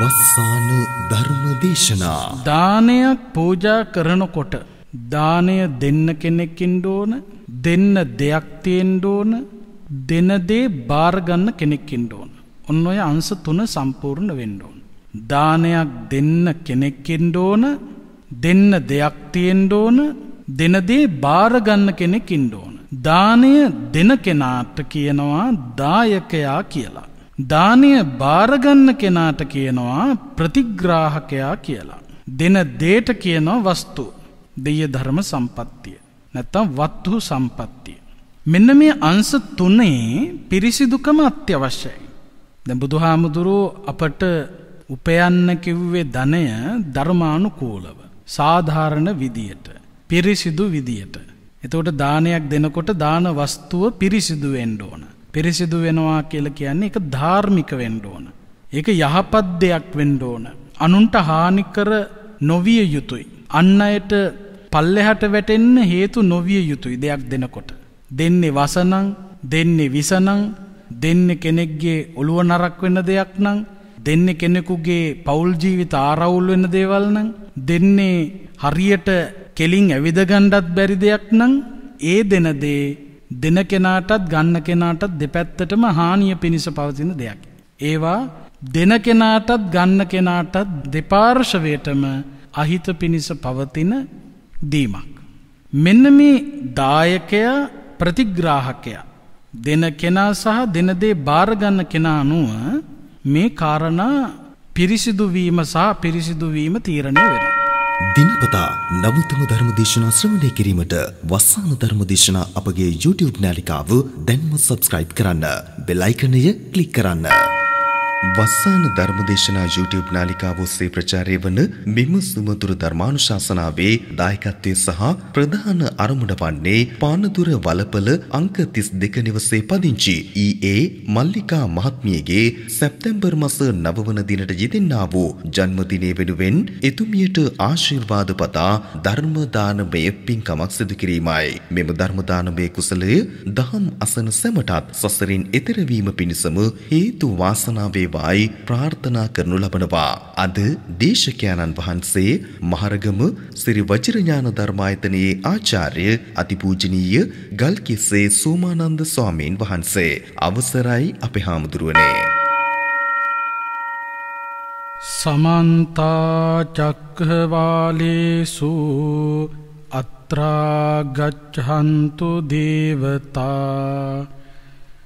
වස්සාන ධර්ම දේශනා දානයක් පූජා කරනකොට දානය දෙන්න කෙනෙක්කින්ට ඕන දෙන්න දෙයක් තියෙන්ට ඕන දෙනදේ බාරගන්න කෙනෙක්කින්ට ඕන ඔන්න ඔය අංස තුන සම්පූර්ණ වෙන්න ඕන දානයක් දෙන්න කෙනෙක්කින්ට ඕන දෙන්න දෙයක් තියෙන්ට ඕන දෙනදේ බාරගන්න කෙනෙක්කින්ට ඕන දානය දෙන කෙනාට කියනවා දායකයා කියලා දානය බාරගන්න කෙනාට කියනවා ප්‍රතිග්‍රාහකයා කියලා. දෙන දේට කියනවා වස්තු දෙය ධර්ම සම්පත්තිය. නැත්තම් වත්තු සම්පත්තිය. මෙන්න මේ අංස තුනේ පිරිසිදුකම අත්‍යවශ්‍යයි. දැ බුදුහාමුදුරුව අපට උපයන්න කිව්වේ ධනය ධර්මානුකූලව. සාධාරණ විදියට. පිරිසිදු විදියට. එතකොට දානයක් දෙනකොට දාන වස්තුව පිරිසිදු වෙන්ඩ ඕන. පිරිසිදු වෙනවා කියලා කියන්නේ ඒක ධාර්මික වෙන්න ඕන. ඒක යහපත් දෙයක් වෙන්න ඕන. අනුන්ට හානි කර නොවිය යුතුයි. අන් අයට පල්ලෙහාට වැටෙන්න හේතු නොවිය යුතුයි දෙයක් දෙනකොට. දෙන්නේ වසනං, දෙන්නේ විසනං, දෙන්නේ කෙනෙක්ගේ ඔළුව නරක් වෙන දෙයක් නම්, දෙන්නේ කෙනෙකුගේ පෞල් ජීවිත ආරවුල් වෙන දේවල් නම්, දෙන්නේ හරියට කෙලින් ඇවිද ගන්නවත් බැරි දෙයක් නම්, ඒ දෙන දේ දෙන කෙනාටත් ගන්න කෙනාටත් දෙපැත්තටම හානිය පිණිස පවතින දෙයක්. ඒවා දෙන කෙනාටත් ගන්න කෙනාටත් දෙපාර්ශවයටම අහිත පිණිස පවතින දීමක්. මෙන්න මේ දායකයා ප්‍රතිග්‍රාහකයා දෙන කෙනා සහ දෙන දේ බාර ගන්න කෙනා අනුව මේ කාරණා පිරිසිදු වීම සහ පිරිසිදු වීම තීරණය වෙනවා. දිනපතා නවතම ධර්මදේශනා ශ්‍රවණය කිරීමට වස්සාන ධර්මදේශනා අපගේ YouTube නාලිකාව දැන්ම subscribe කරන්න. බෙල් icon එක ක්ලික් කරන්න. වස්සාන ධර්මදේශනා YouTube නාලිකාව ඔස්සේ ප්‍රචාරය වන මෙම සුමතුරු ධර්මානුශාසනාවේ දායකත්වය සහ ප්‍රධාන අරමුණ වන්නේ පානදුර වලපල අංක 32 නිවසේ පදිංචි EA මල්ලිකා මහත්මියගේ සැප්තැම්බර් මාස 9 වන දිනට යෙදෙන්නා වූ ජන්මදිනය වෙනුවෙන් එතුමියට ආශිර්වාද පතා ධර්ම දානමය පින්කමක් සිදු කිරීමයි. මෙම ධර්ම දානමය කුසලය දහම් අසන සැමටත් සසරින් එතර වීම පිණිසම හේතු වාසනා වේ වේවායි ප්‍රාර්ථනා කරනු ලබනවා. අද දේශකයන්න් වහන්සේ මහරගම සිරි වජිරඥාන ධර්මායතනයේ ආචාර්ය අතිපූජනීය ගල්කිස්සේ සෝමානන්ද ස්වාමීන් වහන්සේ අවසරයි අපේ හාමුදුරුවනේ. සමන්ත චක්කවාලේසු අත්‍රා ගච්ඡන්තු දේවතා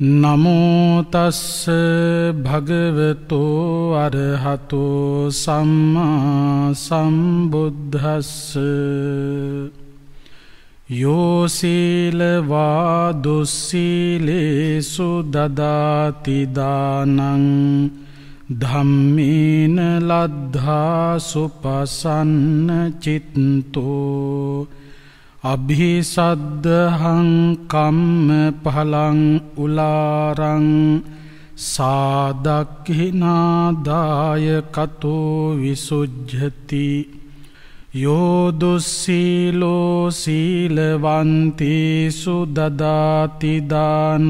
නමෝතස්ස භගවතු අරහතු සම්මා සම්බුද්ධස්ස යෝසීලවා දුස්සීලේසු දදාතිදානං ධම්මීන ලද්ධා සුපසන්න චිත්තෝ අභිසද්දහං කම්ම පහලං උලාරං සාදක්හිනාදාය කතෝ විසුජ්ජති යෝදුස්සීලෝ සීලවන්ති සුදදාතිදානං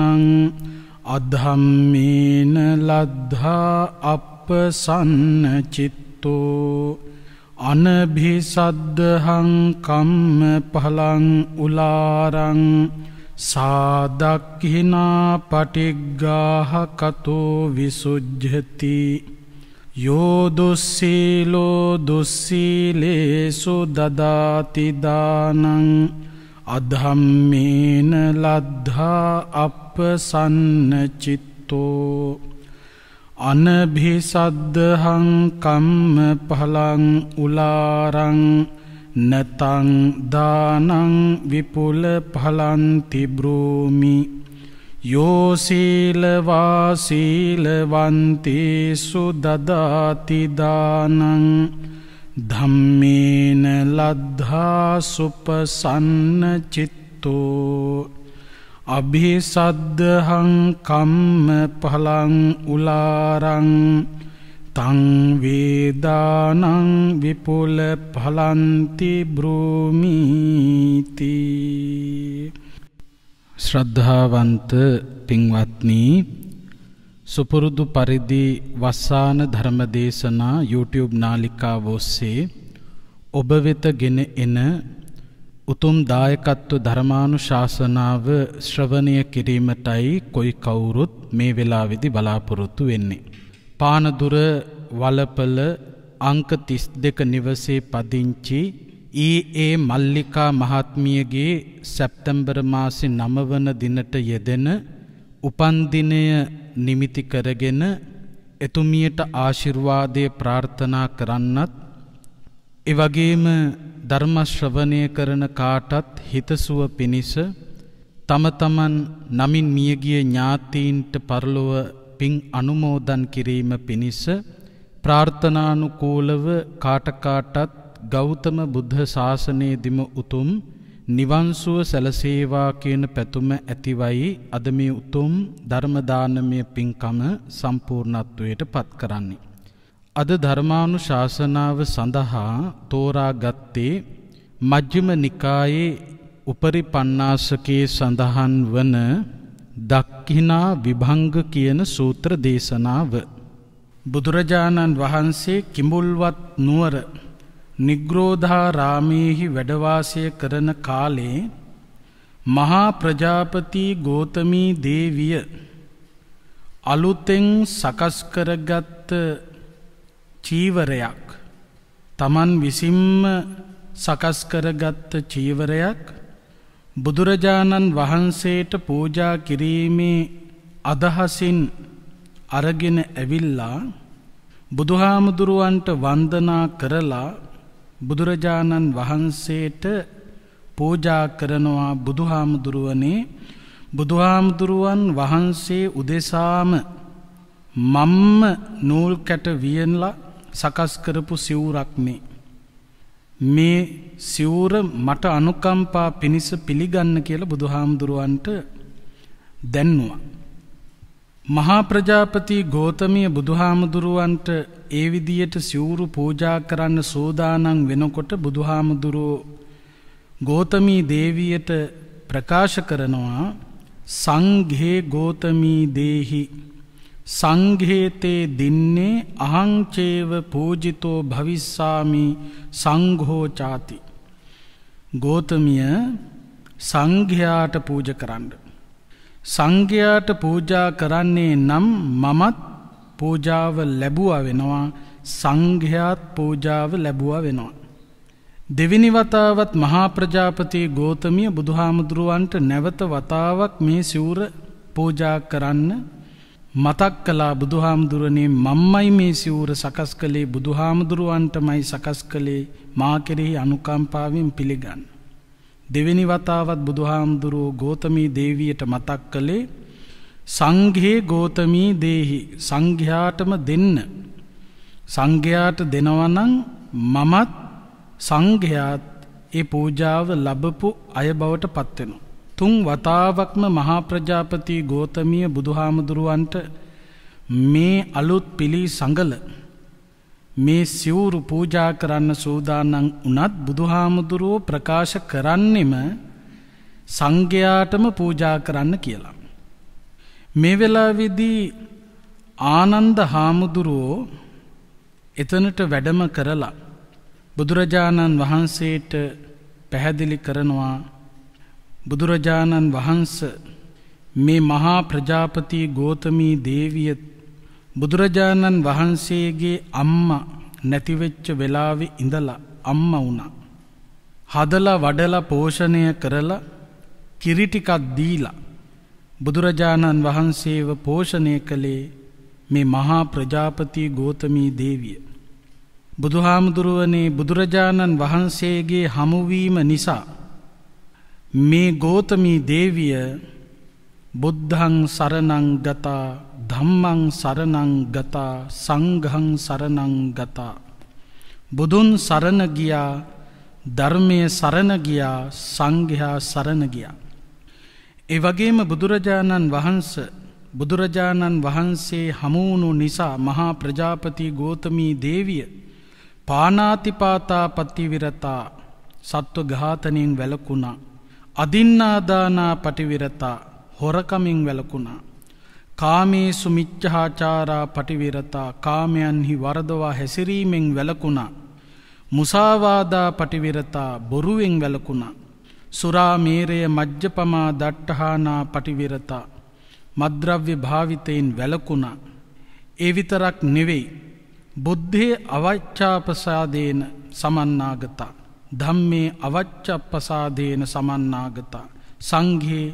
අධම්මීන ලද්ධා අප සන්න චිත්තෝ අනභිසද්දහං කම්ම පහලං උලාරං සාදක්හිනා පටිග්ගාහ කතෝ විසුජ්ජති යෝදුස්සීලෝ දුස්සීලේසු දදාතිදානං අධම්මේන ලද්ධා අප සන්න චිත්තෝ අනභිසද්දහං කම්ම පහලං උලාරං නතං දානං විපුල පහලං තිබ්‍රූමි යෝසීලවා සීලවන්තේසු දදාති දානං ධම්මේන ලද්ධා සුපසන්න චිත්තෝ අභිසද්දහං කම්ම පහලං උලාරං තං වේදානං විපුල පලන්ති බ්‍රෝමීති ශ්‍රද්ධාවන්ත පින්වත්නි සුපුරුදු පරිදි වස්සාන ධර්ම දේශනා YouTube නාලිකාව ඔස්සේ ඔබ වෙත ගෙන එන උතුම් දායකත්ව ධර්මානු ශාසනාව ශ්‍රවණය කිරීමටයි කොයි කවුරුත් මේ වෙලාවෙදි බලාපොරොත්තු වෙන්නේ. පානදුර වලපල අංක තිස් දෙක නිවසේ පදිංචි ඊඒ මල්ලිකා මහත්මියගේ සැප්තැම්බර මාසි නමවන දිනට යෙදෙන උපන්දිනය නිමිති කරගෙන එතුමියට ආශිර්වාදය ප්‍රාර්ථනා කරන්නත් ඒ වගේම ධර්ම ශ්‍රවණය කරන කාටත් හිතසුව පිණිස තම තමන් නමින් මියගිය ඥාතීන්ට පරලොව පින් අනුමෝදන් කිරීම පිණිස ප්‍රාර්ථනානුකූලව කාටකාටත් ගෞතම බුද්ධ ශාසනයේදිම උතුම් නිවන්සුව සැලසේවා කියන පැතුම ඇතිවයි අද මේ උතුම් ධර්ම දානමය පින්කම සම්පූර්ණත්වයට පත් කරන්නේ අද ධර්මානු ශාසනාව සඳහා තෝරාගත්තේ මජ්්‍යම නිකායේ උපරි පන්නාසකයේ සඳහන් වන දක්හිනා විභංග කියන සූත්‍ර දේශනාව. බුදුරජාණන් වහන්සේ කිඹුල්වත් නුවර නිග්‍රෝධාරාමයෙහි වැඩවාසය කරන කාලේ මහා ප්‍රජාපති ගෝතමී දේවිය අලුතෙන් සකස් කරගත්ත චීවරයක් තමන් විසින්ම සකස් කරගත්ත චීවරයක් බුදුරජාණන් වහන්සේට පූජා කිරීමේ අදහසින් අරගෙන ඇවිල්ලා බුදුහාමුදුරුවන්ට වන්දනා කරලා බුදුරජාණන් වහන්සේට පූජා කරනවා බුදුහාමුදුරුවනේ බුදුහාමුදුරුවන් වහන්සේ උදෙසාම මම්ම නූල් කැට වියන්ලා සකස් කරපු සිවුරක් මේ. මේ සිවුර මට අනුකම්පා පිණිස පිළිගන්න කියලා බුදුහාමුදුරුවන්ට දැන්නවා. මහා ප්‍රජාපති ගෝතමිය බුදුහාමුදුරුවන්ට ඒ විදියට සිවුරු පූජා කරන්න සෝදානං වෙනකොට බුදුහාමුදුරුවෝ ගෝතමී දේවියට ප්‍රකාශ කරනවා සංඝේ ගෝතමී දේහි සංඝේතේ දින්නේ අහංචේව පූජිතෝ භවිස්සාමි සංඝෝ ചാති. ගෝතමිය සංඝයාට පූජ කරන්න. සංඝයාට පූජා කරන්නේ නම් මමත් පූජාව ලැබුවා වෙනවා සංඝයාත් පූජාව ලැබුවා වෙනවා. දෙවිනි වතාවත් මහා ප්‍රජාපති ගෝතමිය බුදුහාමුදුරුවන්ට නැවත වතාවක් මේ සිවුර පූජා කරන්න මතක් කලා බුදුහාමුදුරනේ මම්මයි මේ සිවුර සකස් කළේ බුදුහාමුදුරුවන්ටමයි සකස් කළේ මා කෙරෙහි අනුකම්පාවෙන් පිළිගන්න. දෙවෙනි වතාවත් බුදුහාමුදුරුවෝ ගෝතමී දේවියට මතක් කළේ සංඝයේ ගෝතමී දේහි සංඝයාටම දෙන්න. සංඝයාට දෙනවනං මමත් සංඝයාත් ඒ පූජාව ලබපු අය බවට පත්වෙනවා. තුන් වතාවක්ම මහා ප්‍රජාපති ගෝතමිය බුදුහාමුදුරුවන්ට මේ අලුත් පිළි සඟල මේ සිවුරු පූජා කරන්න සූදානන් වනත් බුදුහාමුදුරුවෝ ප්‍රකාශ කරන්නෙම සංඝයාටම පූජා කරන්න කියලා. මේ වෙලා විදී ආනන්ද හාමුදුරුවෝ එතනට වැඩම කරලා බුදුරජාණන් වහන්සේට පැහැදිලි කරනවා බුදුරජාණන් වහන්ස මේ මහා ප්‍රජාපති ගෝතමී දේවිය බුදුරජාණන් වහන්සේගේ අම්මා නැතිවෙච්ච වෙලාවේ ඉඳලා අම්මා වුණා. හදලා වඩලා පෝෂණය කරලා කිරිටිකක් දීලා බුදුරජාණන් වහන්සේව පෝෂණය කළේ මේ මහා ප්‍රජාපති ගෝතමී දේවිය. බුදුහාමුදුරුවනේ බුදුරජාණන් වහන්සේගේ හමුවීම නිසා මේ ගෝතමී දේවිය බුද්ධං සරණං ගතා ධම්මං සරණං ගතා සංඝං සරණං ගතා බුදුන් සරණ ගියා ධර්මයේ සරණ ගියා සංඝයා සරණ ගියා ඒ වගේම බුදුරජාණන් වහන්ස බුදුරජාණන් වහන්සේ හමුණු නිසා මහා ප්‍රජාපති ගෝතමී දේවිය පානාතිපාතා පතිවිරතා සත්ව ඝාතනයෙන් වැළකුණා අදින්නාදානා පටිවිරතා හොරකමින් වැලකුණා. කාමේ සුමිච්චහාචාරා පටිවිරතා කාමයන්හි වරදවා හැසිරීමෙන් වැලකුණා. මුසාවාදා පටිවිරතා බොරුවෙන් වැලකුණා. සුරාමේරය මජ්්‍යපමා දට්ටහානා පටිවිරතා. මද්‍රව්‍ය භාවිතයෙන් වැලකුණා. ඒවිතරක් නෙවෙයි. බුද්ධය අවච්ඡාපසාදේන සමන්නාගතා. ධම්මේ අවච්චප්පසාදේන සමන්නාගතා සංඝේ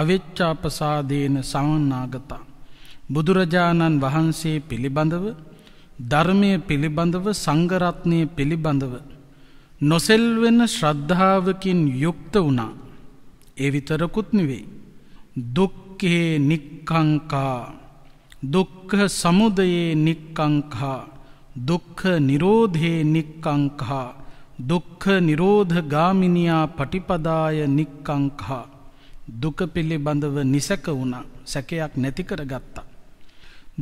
අවිච්චාපසාදේන සමන්නාගතා බුදුරජාණන් වහන්සේ පිළිබඳව ධර්මය පිළිබඳව සංගරත්නය පිළිබඳව නොසෙල්වෙන ශ්‍රද්ධාවකින් යුක්ත වුණා ඒ විතරකුත් නෙවෙයි දුක්කේ නික්කංකා දුක්හ සමුදයේ නික්කංකා දුක්හ නිරෝධයේ නික්කංකා දුක්ඛ නිරෝධ ගාමිනියා පටිපදාය නික්කංඛා දුක පිළිබඳව නිසක වුණා සැකයක් නැති කරගත්තා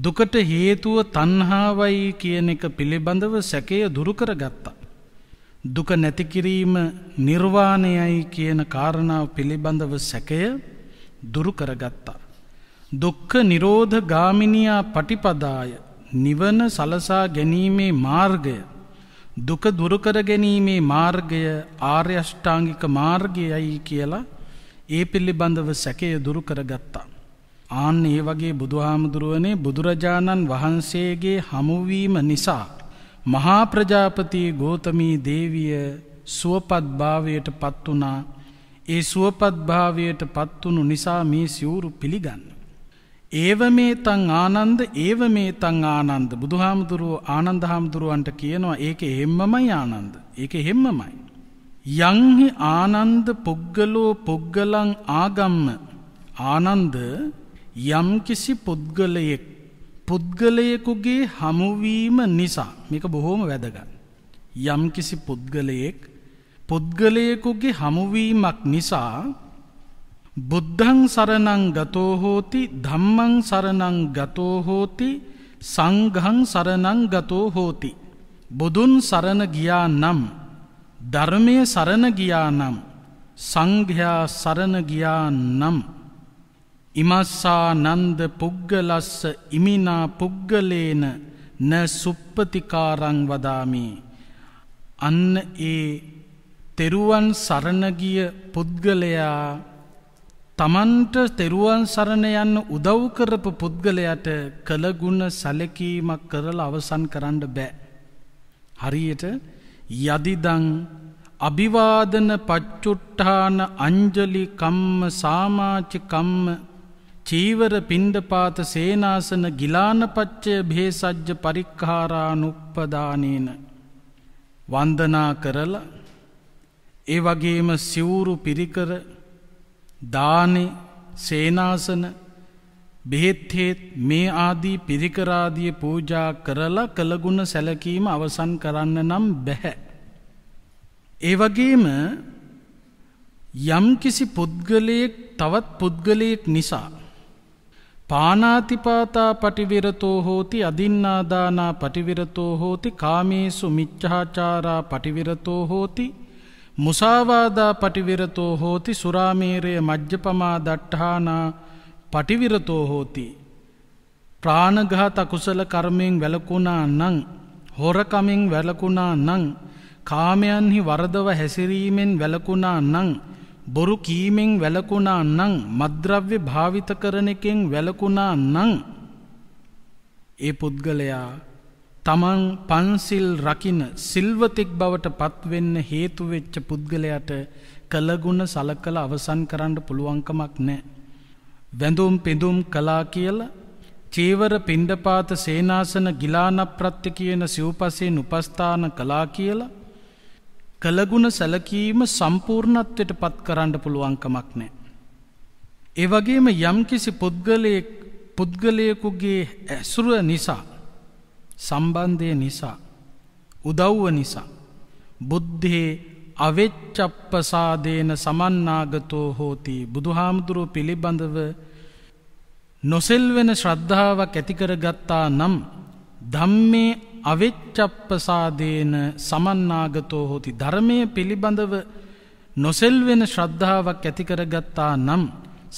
දුකට හේතුව තණ්හාවයි කියන එක පිළිබඳව සැකය දුරු කරගත්තා දුක නැති කිරීම නිර්වාණයයි කියන කාරණාව පිළිබඳව සැකය දුරු කරගත්තා දුක්ඛ නිරෝධ ගාමිනියා පටිපදාය නිවන සලසා ගැනීමේ මාර්ගය දුක දුරුකර ගැනීමේ මාර්ගය ආර්යෂ්ඨාංගික මාර්ගයයි කියලා ඒ පිළිබඳව සැකය දුරු කරගත්තා. ආන්න ඒ වගේ බුදුහාමුදුරුවනේ බුදුරජාණන් වහන්සේගේ හමුවීම නිසා මහා ප්‍රජාපති ගෝතමී දේවිය සුවපත් භාවයට පත් වුණා. ඒ සුවපත් භාවයට පත් වුණු නිසා මේ සිවුරු පිළිගන්න ඒව මේතං ආනන්ද ඒව මේතං ආනන්ද බුදුහාමුදුරුවෝ ආනන්ද හාමුදුරුවන්ට කියනවා ඒක හෙම්මමයි ආනන්ද ඒක හෙම්මමයි යංහි ආනන්ද පුද්ගලෝ පුද්ගලං ආගම්ම ආනන්ද යම් කිසි පුද්ගලයෙක් පුද්ගලයෙකුගේ හමුවීම නිසා මේක බොහොම වැදගත් යම් කිසි පුද්ගලයෙක් පුද්ගලයෙකුගේ හමුවීමක් නිසා බුද්ධං සරණං ගතෝ හෝති ධම්මං සරණං ගතෝ හෝති සංඝං සරණං ගතෝ හෝති බුදුන් සරණ ගියා නම් ධර්මයේ සරණ ගියා නම් සංඝයා සරණ ගියා නම් ඉමස්සා නන්ද පුග්ගලස්ස ඉමිනා පුග්ගලේන න සුප්පතිකාරං වදාමි අන්න ඒ තෙරුවන් සරණ ගිය පුද්ගලයා තමන්ට තෙරුවන් සරණ යන්න උදව් කරපු පුද්ගලයට කළගුණ සැලකීමක් කරලා අවසන් කරන්න බෑ. හරියට යදිදං අභිවාදන පච්චුට්ඨාන අංජලි කම්ම සාමාචි කම්ම චීවර පින්ඩපාත සේනාසන ගිලානපච්චය භේසජ්ජ පරික්ඛාරානුප්පදානේන වන්දනා කරලා ඒ වගේම සිවුරු පිරිකර දානෙ සේනාසන බෙහෙත්හෙත් මේ ආදී පිරිකරාදිය පූජා කරලා කළගුණ සැලකීම අවසන් කරන්න නම් බැහැ. ඒවගේම යම් කිසි පුද්ගලයෙක් තවත් පුද්ගලයෙක් නිසා. පානාතිපාතා පටිවිරතෝ හෝති අදින්නාදානා පටිවිරතෝ හෝති කාමේසු මිච්චාචාරා පටිවිරතෝ හෝති මුසාවාදා පටිවිරතෝ හෝති සුරාමේරය මජ්්‍යපමා දට්ඨානා පටිවිරතෝ හෝති. ප්‍රාණඝාත අකුසල කර්මයෙන් වැලකුණා නං. හොරකමින් වැලකුණා නං. කාමයන්හි වරදව හැසිරීමෙන් වැලකුණා නං. බොරු කීමෙන් වැලකුණා නං මද්‍රව්‍ය භාවිත කරන එකෙන් වැලකුණා නං ඒ පුද්ගලයා තමන් පන්සිල් රකින සිල්වතෙක් බවට පත්වෙන්න හේතුවෙච්ච පුද්ගලයට කළගුණ සලකළ අවසන් කරන්න පුළුවන්කමක් නෑ. වැඳුම් පිඳුම් කලා කියල චීවර පින්ඩපාත සේනාසන ගිලාන ප්‍රත්්‍ය කියන සිව්පසයෙන් උපස්ථාන කලා කියල කළගුණ සැලකීම සම්පූර්ණත්වයට පත් කරන්න පුළුවන්කමක් නෑ. එවගේම යම්කිසි පුද්ගලයෙක් පුද්ගලයකුගේ ඇසුර නිසා සම්බන්ධය නිසා උදව්ව නිසා බුද්ධේ අවෙච්චප්පසාදේන සමන්නාගතෝ හෝති බුදුහාමුදුරුව පිළිබඳව නොසෙල්වෙන ශ්‍රද්ධාවක් ඇතිකර ගත්තා නම් ධම්මේ අවෙච්චප්පසාදේන සමන්නාගතෝ හෝති ධර්මය පිළිබඳව නොසෙල්වෙන ශ්‍රද්ධාවක් ඇතිකරගත්තා නම්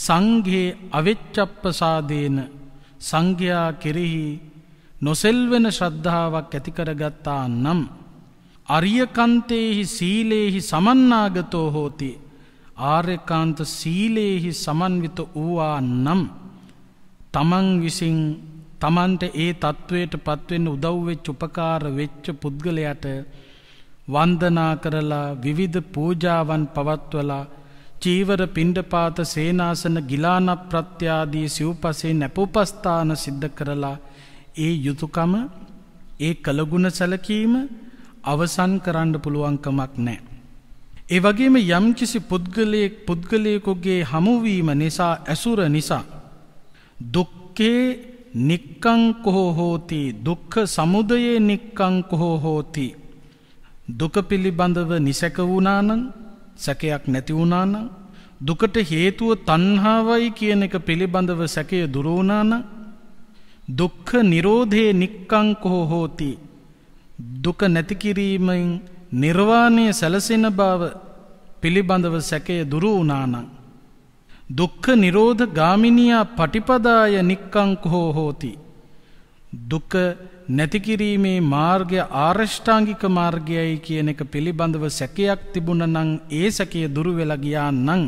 සංඝයේ අවෙච්චප්පසාදේන සංඝයා කෙරෙහි නොසෙල්වෙන ශ්‍රද්ධාවක් ඇතිකරගත්තා නම්. අරියකන්තයෙහි සීලයෙහි සමන්නාගතෝ හෝති ආර්යකාන්ත සීලයෙහි සමන්විත වූවා නම් තමන් විසින් තමන්ට ඒ තත්ත්වයට පත්වෙන් උදව්වෙච් උපකාර වෙච්ච පුද්ගලයට වන්දනා කරලා විවිධ පූජාවන් පවත්වලා චීවර පිණ්ඩපාත සේනාසන ගිලානප්‍රත්‍යාදී සිව්පසේ නැපුපස්ථාන සිද්ධ කරලා ඒ යුතුයකම ඒ කළගුණ සැලකීම අවසන් කරන්න පුළුවන්කමක් නැහැ. ඒ වගේම යම්කිසි පුද්ගලයෙක් පුද්ගලයෙකුගේ හමුවීම නිසා ඇසුර නිසා දුක්ඛේ නික්කං කෝ හෝති දුක්ඛ සමුදයේ නික්කං කෝ හෝති දුක පිළිබඳව නිසක වුණා නම් සැකයක් නැති වුණා නම් දුකට හේතුව තණ්හාවයි කියන එක පිළිබඳව සැකය දුරු වුණා නම් දුක්ඛ නිරෝධේ නික්කංකෝ හෝති දුක නැති කිරීමෙන් නිර්වාණය සැලසෙන බව පිළිබඳව සැකය දුරු වුණානම් දුක්ඛ නිරෝධ ගාමිනියා පටිපදාය නික්කංකෝ හෝති දුක නැති කිරීමේ මාර්ගය ආරෂ්ඨාංගික මාර්ගයයි කියන එක පිළිබඳව සැකයක් තිබුණා නම් ඒ සැකය දුරු වෙලා ගියා නම්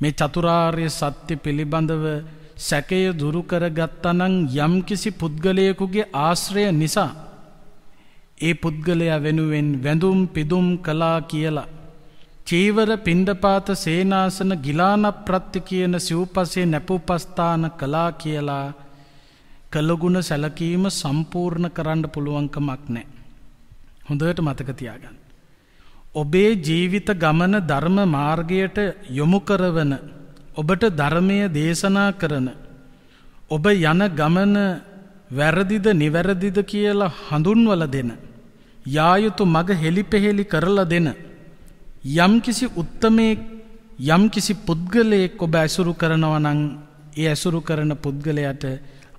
මේ චතුරාර්ය සත්‍ය පිළිබඳව සැකය දුරු කරගත්තනම් යම්කිසි පුද්ගලයෙකුගේ ආශ්‍රය නිසා ඒ පුද්ගලයා වෙනුවෙන් වැඳුම් පිදුම් කළා කියලා චීවර පින්ඩපාත සේනාසන ගිලාන ප්‍රත්ති කියන සිව්පසේ නැපුපස්ථාන කළා කියලා කළගුණ සැලකීම සම්පූර්ණ කරන්න පුළුවන්කමක් නැහැ. හොඳට මතක තියාගන්න. ඔබේ ජීවිත ගමන ධර්ම මාර්ගයට යොමු කරවන ඔබට ධර්මය දේශනා කරන ඔබ යන ගමන වැරදිද නිවැරදිද කියලා හඳුන්වල දෙන යායුතු මග හෙලිපෙහෙලි කරලා දෙන යම්කිසි උත්තමයෙක් යම්කිසි පුද්ගලයෙක් ඔබ ඇසුරු කරනවා නම් ඒ ඇසුරු කරන පුද්ගලයාට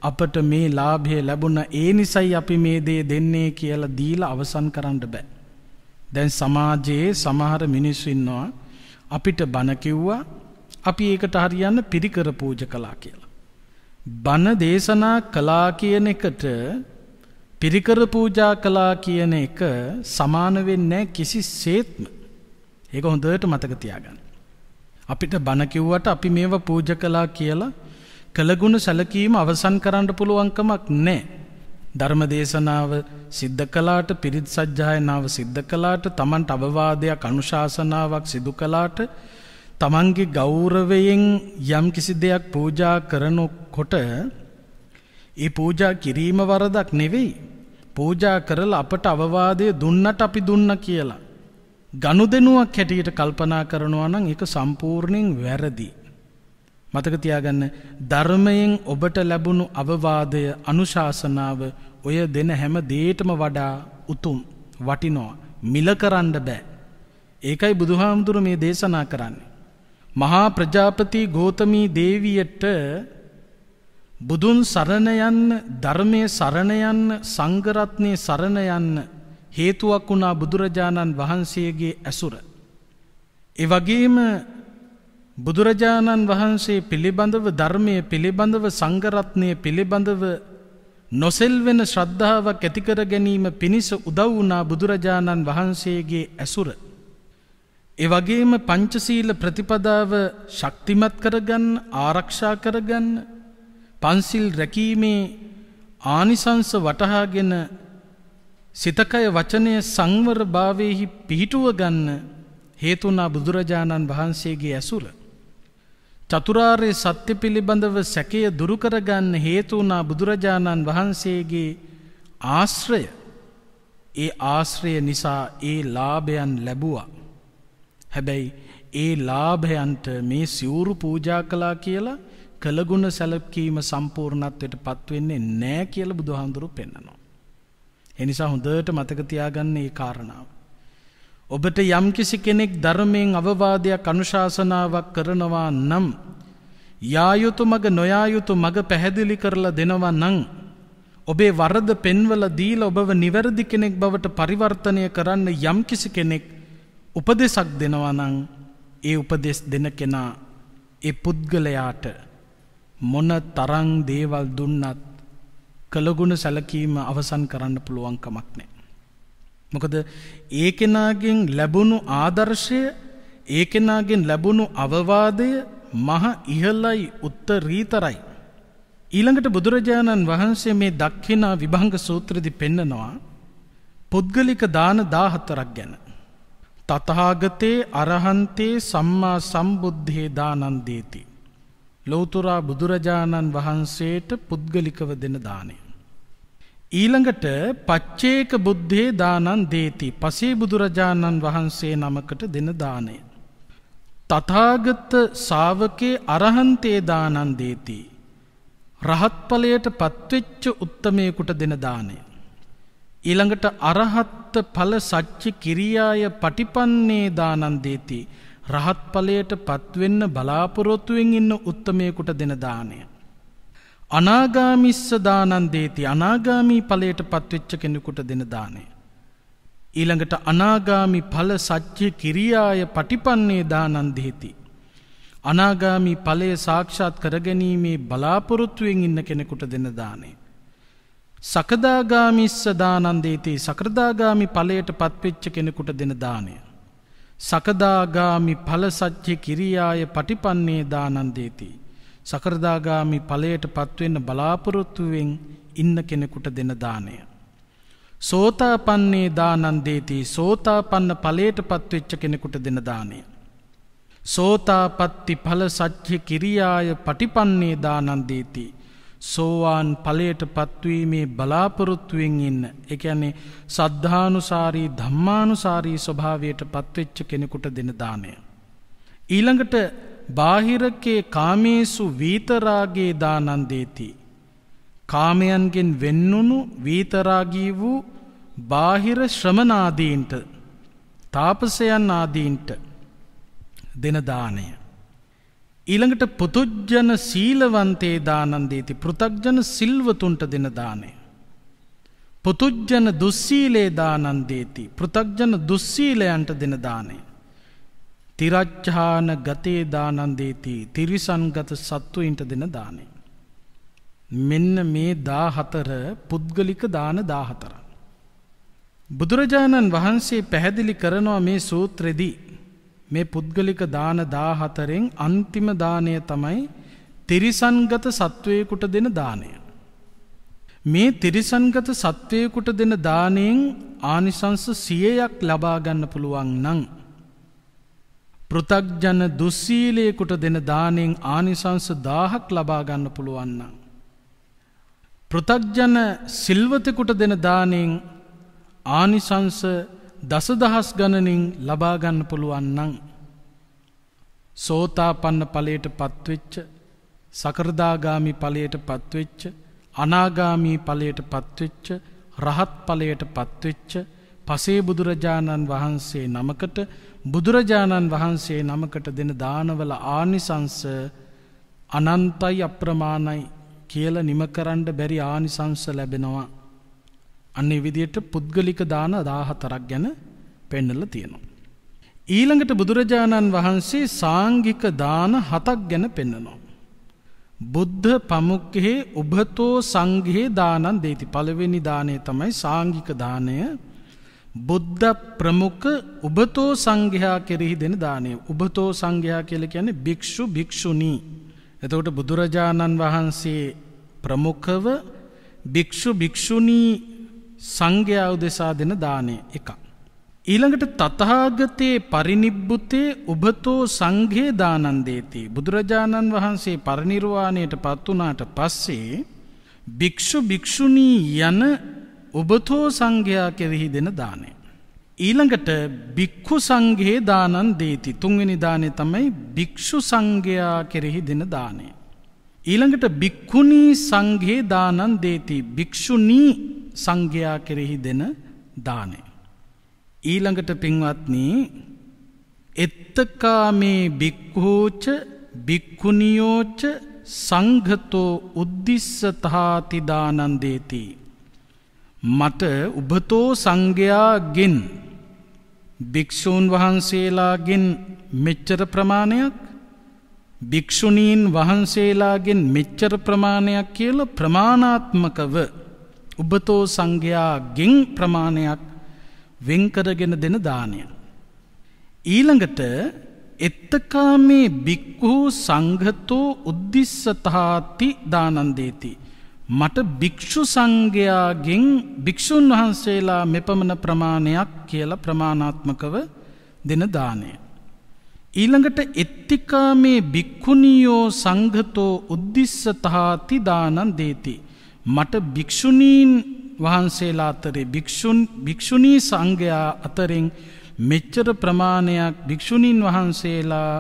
අපට මේ ලාභය ලැබුණ ඒ නිසයි අපි මේ දේ දෙන්නේ කියලා දීලා අවසන් කරන්න බෑ. දැන් සමාජයේ සමහර මිනිස්සු ඉන්නවා අපිට බන කිව්වා අපි ඒකට හරියන්න පිරිකර පූජ කළා කියලා. බණ දේශනා කළා කියන එකට පිරිකර පූජා කළා කියන එක සමාන වෙන්නේ කිසිසේත්ම. ඒක හොඳට මතක තියාගන්න. අපිට බණ කිව්වට අපි මේව පූජ කළා කියලා කළගුණ සැලකීම අවසන් කරන්න පුළුවන් කමක් නැහැ. ධර්ම දේශනාව සිද්ධ කළාට පිරිත් සජ්ජායනාව සිද්ධ කළාට Tamanට අවවාදයක් අනුශාසනාවක් සිදු කළාට තමන්ගේ ගෞරවයෙන් යම් කිසි දෙයක් පූජා කරනකොට ඒ පූජා කිරීම වරදක් නෙවෙයි. පූජා කරලා අපට අවවාදය දුන්නට අපි දුන්න කියලා. ගනුදෙනුවක් හැටියට කල්පනා කරනවා නම් ඒක සම්පූර්ණයෙන් වැරදි. මතක තියාගන්න ධර්මයෙන් ඔබට ලැබුණු අවවාදය අනුශාසනාව ඔය දෙන හැම දේටම වඩා උතුම් වටිනවා මිල කරන්න බෑ ඒකයි බුදුහාමුදුරු මේ දේශනා කරන්නේ මහා ප්‍රජාපති ගෝතමී දේවියට බුදුන් සරණ යන්න ධර්මයේ සරණ යන්න සංඝරත්නයේ සරණ යන්න හේතුවක් වුණා බුදුරජාණන් වහන්සේගේ ඇසුර. ඒ වගේම බුදුරජාණන් වහන්සේ පිළිබඳව ධර්මයේ පිළිබඳව සංඝරත්නයේ පිළිබඳව නොසෙල්වෙන ශ්‍රද්ධාවක් ඇතිකර ගැනීම පිණිස උදව් වුණා බුදුරජාණන් වහන්සේගේ ඇසුර. ඒ වගේම පංචශීල ප්‍රතිපදාව ශක්තිමත් කරගන්න ආරක්ෂා කරගන්න පන්සිල් රැකීමේ ආනිසංස වටහාගෙන සිතකය වචනය සංවර භාවයෙහි පිහිටුව ගන්න හේතුනා බුදුරජාණන් වහන්සේගේ ඇසුර. චතුරාර්ය සත්‍ය පිළිබඳව සැකය දුරුකරගන්න හේතුනා බුදුරජාණන් වහන්සේගේ ආශ්‍රය ඒ ආශ්‍රය නිසා ඒ ලාභයන් ලැබුවා. හැබැයි ඒ ලාභයන්ට මේ සිවුරු පූජා කළා කියලා කළගුණ සැලකීම සම්පූර්ණත්වයට පත් වෙන්නේ නැහැ කියලා බුදුහාමුදුරුවෝ පෙන්නනවා. ඒ නිසා හොඳට මතක තියාගන්න මේ කාරණාව. ඔබට යම්කිසි කෙනෙක් ධර්මයෙන් අවවාදයක් අනුශාසනාවක් කරනවා නම් යායුතු මග නොයායුතු මග පැහැදිලි කරලා දෙනවා නම් ඔබේ වරද පෙන්වල දීලා ඔබව නිවැරදි කෙනෙක් බවට පරිවර්තනය කරන්න යම්කිසි කෙනෙක් උපදෙසක් දෙනවා නම් ඒ උපදෙස් දෙන කෙනා ඒ පුද්ගලයාට මොන තරං දේවල් දුන්නත් කළගුණ සැලකීම අවසන් කරන්න පුළුවන් කමක් නෑ. මොකද ඒ කෙනාගෙන් ලැබුණු ආදර්ශය ඒ කෙනාගෙන් ලැබුණු අවවාදය මහ ඉහල්ලයි උත්තරීතරයි. ඊළඟට බුදුරජාණන් වහන්සේ මේ දක්ෂිනා විභංග සූත්‍රදි පෙන්නනවා පුද්ගලික දාන දාහත්තරක් ගැන. තතහාගතේ අරහන්තේ සම්මා සම්බුද්ධේ දානන්දේති. ලෝතුරා බුදුරජාණන් වහන්සේට පුද්ගලිකව දෙන දානය. ඊළඟට පච්චේක බුද්ධේ දානන් දේති පසේ බුදුරජාණන් වහන්සේ නමකට දෙන දානය. තථාගත ශාවකේ අරහන්තේ දානන් දේති. රහත්ඵලයට පත්වෙච්ච උත්තමයෙකුට දෙන දානය. ඊළඟට අරහත් ඵල සච්ච කිරියාය පටිපන්නේ දානන් දේති. රහත් ඵලයට පත්වෙන්න බලාපොරොත්තුවෙන් ඉන්න උත්තමයෙකුට දෙන දාණය. අනාගාමිස්ස දානන් දේති. අනාගාමී ඵලයට පත්වෙච්ච කෙනෙකුට දෙන දාණය. ඊළඟට අනාගාමි ඵල සච්ච කිරියාය පටිපන්නේ දානන් දේති. අනාගාමි ඵලය සාක්ෂාත් කරගැනීමේ බලාපොරොත්තුවෙන් ඉන්න කෙනෙකුට දෙන දාණය. සකදාගාමිස්ස දානන්දේතේ සකරදාගාමි ඵලයට පත්වෙච්ච කෙනෙකුට දෙන දානය. සකදාගාමි ඵල සත්‍ය කිරියාය පටිපන්නේ දානන්දේති. සකරදාගාමි ඵලයට පත්වෙන්න බලාපොරොත්තුවෙන් ඉන්න කෙනෙකුට දෙන දානය. සෝතාපන්නේ දානන්දේති සෝතාපන්න ඵලයට පත්වෙච්ච කෙනෙකුට දෙන දානය. සෝතාපත්ති ඵල සත්‍ය කිරියාය පටිපන්නේ දානන්දේති. සෝවාන් ඵලයට පත්වීමේ බලාපොරොත්තුවෙන් ඉන්න. ඒ කියන්නේ සද්ධානුසාරී ධම්මානුසාරී ස්වභාවයට පත්වෙච්ච කෙනෙකුට දෙන දාණය. ඊළඟට බාහිරකේ කාමේසු වීතරාගේ දානං දේති. කාමයන්ගෙන් වෙන්නුණු වීතරාගී වූ බාහිර ශ්‍රමණාදීන්ට තාපසයන් ආදීන්ට දෙන දාණය. ඊළඟට පුතුජ්ජන සීලවන්තේ දානන්දීති පෘථග්ජන සිල්වතුන්ට දෙන දානය. පුතුජ්ජන දුස්සීලේ දානන්දේති පෘථග්ජන දුස්සීලයන්ට දෙන දානය. තිරච්ඡාන ගතේ දානන්දේති තිරිසන්ගත සත්තුයින්ට දෙන දානය. මෙන්න මේ දාහතර පුද්ගලික දාන දාහතර. බුදුරජාණන් වහන්සේ පැහැදිලි කරනවා මේ සූත්‍රෙදී මේ පුද්ගලික දාන 14න් අන්තිම දාණය තමයි තිරිසන්ගත සත්වයෙකුට දෙන දාණය. මේ තිරිසන්ගත සත්වයෙකුට දෙන දාණයෙන් ආනිසංස 100ක් ලබා ගන්න පුළුවන් නම් පෘ탁ජන දුස්සීලයෙකුට දෙන දාණයෙන් ආනිසංස 1000ක් ලබා ගන්න පුළුවන් නම් පෘ탁ජන සිල්වතෙකුට දෙන දාණයෙන් ආනිසංස දසදහස් ගණනින් ලබාගන්න පුළුවන් නං සෝතාපන්න ඵලයට පත්වෙච්ච සකරදාගාමි ඵලයට පත්වෙච්ච අනාගාමී ඵලයට පත්වෙච්ච රහත් ඵලයට පත්වෙච්ච පසේ බුදුරජාණන් වහන්සේ නමකට බුදුරජාණන් වහන්සේ නමකට දෙන දානවල ආනිසංස අනන්තයි අප්‍රමාණයි කියල නිමකරන්ඩ බැරි ආනිසංස ලැබෙනවා අන්නේ විදියට පුද්ගලික දාන 14ක් ගැන පෙන්නලා තියෙනවා. ඊළඟට බුදුරජාණන් වහන්සේ සාංගික දාන 7ක් ගැන පෙන්නනවා. බුද්ධ පමුක්කෙහි උභතෝ සංඝේ දානං දේති. පළවෙනි දාණය තමයි සාංගික දාණය. බුද්ධ ප්‍රමුඛ උභතෝ සංඝයා කෙරෙහි දෙන දාණය. උභතෝ සංඝයා කියලා කියන්නේ භික්ෂු භික්ෂුණී. එතකොට බුදුරජාණන් වහන්සේ ප්‍රමුඛව භික්ෂු භික්ෂුණී සංඝයා උදෙසා දෙන දානය එකක්. ඊළඟට තතහාගතයේ පරිනිබ්බුතේ ඔබතෝ සංඝේ දානන්දේති බුදුරජාණන් වහන්සේ පරිනිර්වාණයට පත් වුණාට පස්සේ භික්ෂු භික්ෂුණී යන ඔබතෝ සංඝයා කෙරෙහි දෙන දානය. ඊළඟට භික්ඛු සංඝේ දානන් දේති තුන්වෙනි දානේ තමයි භික්ෂු සංඝයා කෙරෙහි දෙන දානය. ඊළඟට භික්ඛුණී සංඝේ දානන් දේති භික්ෂුණී සංඝයා කෙරෙහි දෙන දානය. ඊළඟට පින්වත්නී එත්තකා මේ බික්හෝච බික්කුණියෝච සංඝතෝ උද්දිස්සතාතිදානන්දේති. මට උබතෝ සංඝයාගෙන් භික්‍ෂූන් වහන්සේලාගෙන් මෙච්චර ප්‍රමාණයක් භික්‍ෂුණීන් වහන්සේලාගෙන් මෙච්චර ප්‍රමාණයක් කියල ප්‍රමාණාත්මකව උබතෝ සංඝයා ගෙන් ප්‍රමාණයක් වෙන්කරගෙන දෙන දානය. ඊළඟට එත්තකාමේ බික්කු සංඝතෝ උද්දිස්සතාති දානන්දේති. මට භික්‍ෂු සංඝයාගෙන් භික්‍ෂූන් වහන්සේලා මෙපමණ ප්‍රමාණයක් කියල ප්‍රමාණාත්මකව දෙන දානය. ඊළඟට එත්තිකා මේ භික්‍කුණියෝ සංඝතෝ උද්දිස්සතාති දානන් දේති. මට භික්‍ෂුණීන් වහන්සේලා අතරේ භික්‍ෂුණී සංඝයා අතරින් මෙච්චර ප්‍රමාණයක් භික්‍ෂුණීන් වහන්සේලා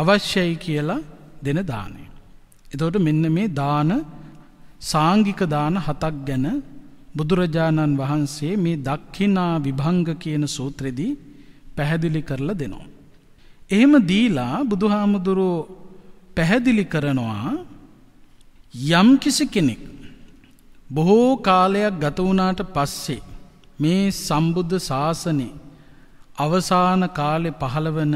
අවශ්‍යයි කියලා දෙන දානය. එතවට මෙන්න මේ දාන සාංගික දාන හතක් ගැන බුදුරජාණන් වහන්සේ මේ දක්හිනා විභංග කියන සූත්‍රෙදී පැහැදිලි කරලා දෙනවා. එහෙම දීලා බුදුහාමුදුරුවෝ පැහැදිලි කරනවා යම්කිසි කෙනෙක් බොහෝ කාලයක් ගත වුණාට පස්සේ මේ සම්බුද්ධ ශාසනේ අවසාන කාලේ පහළවන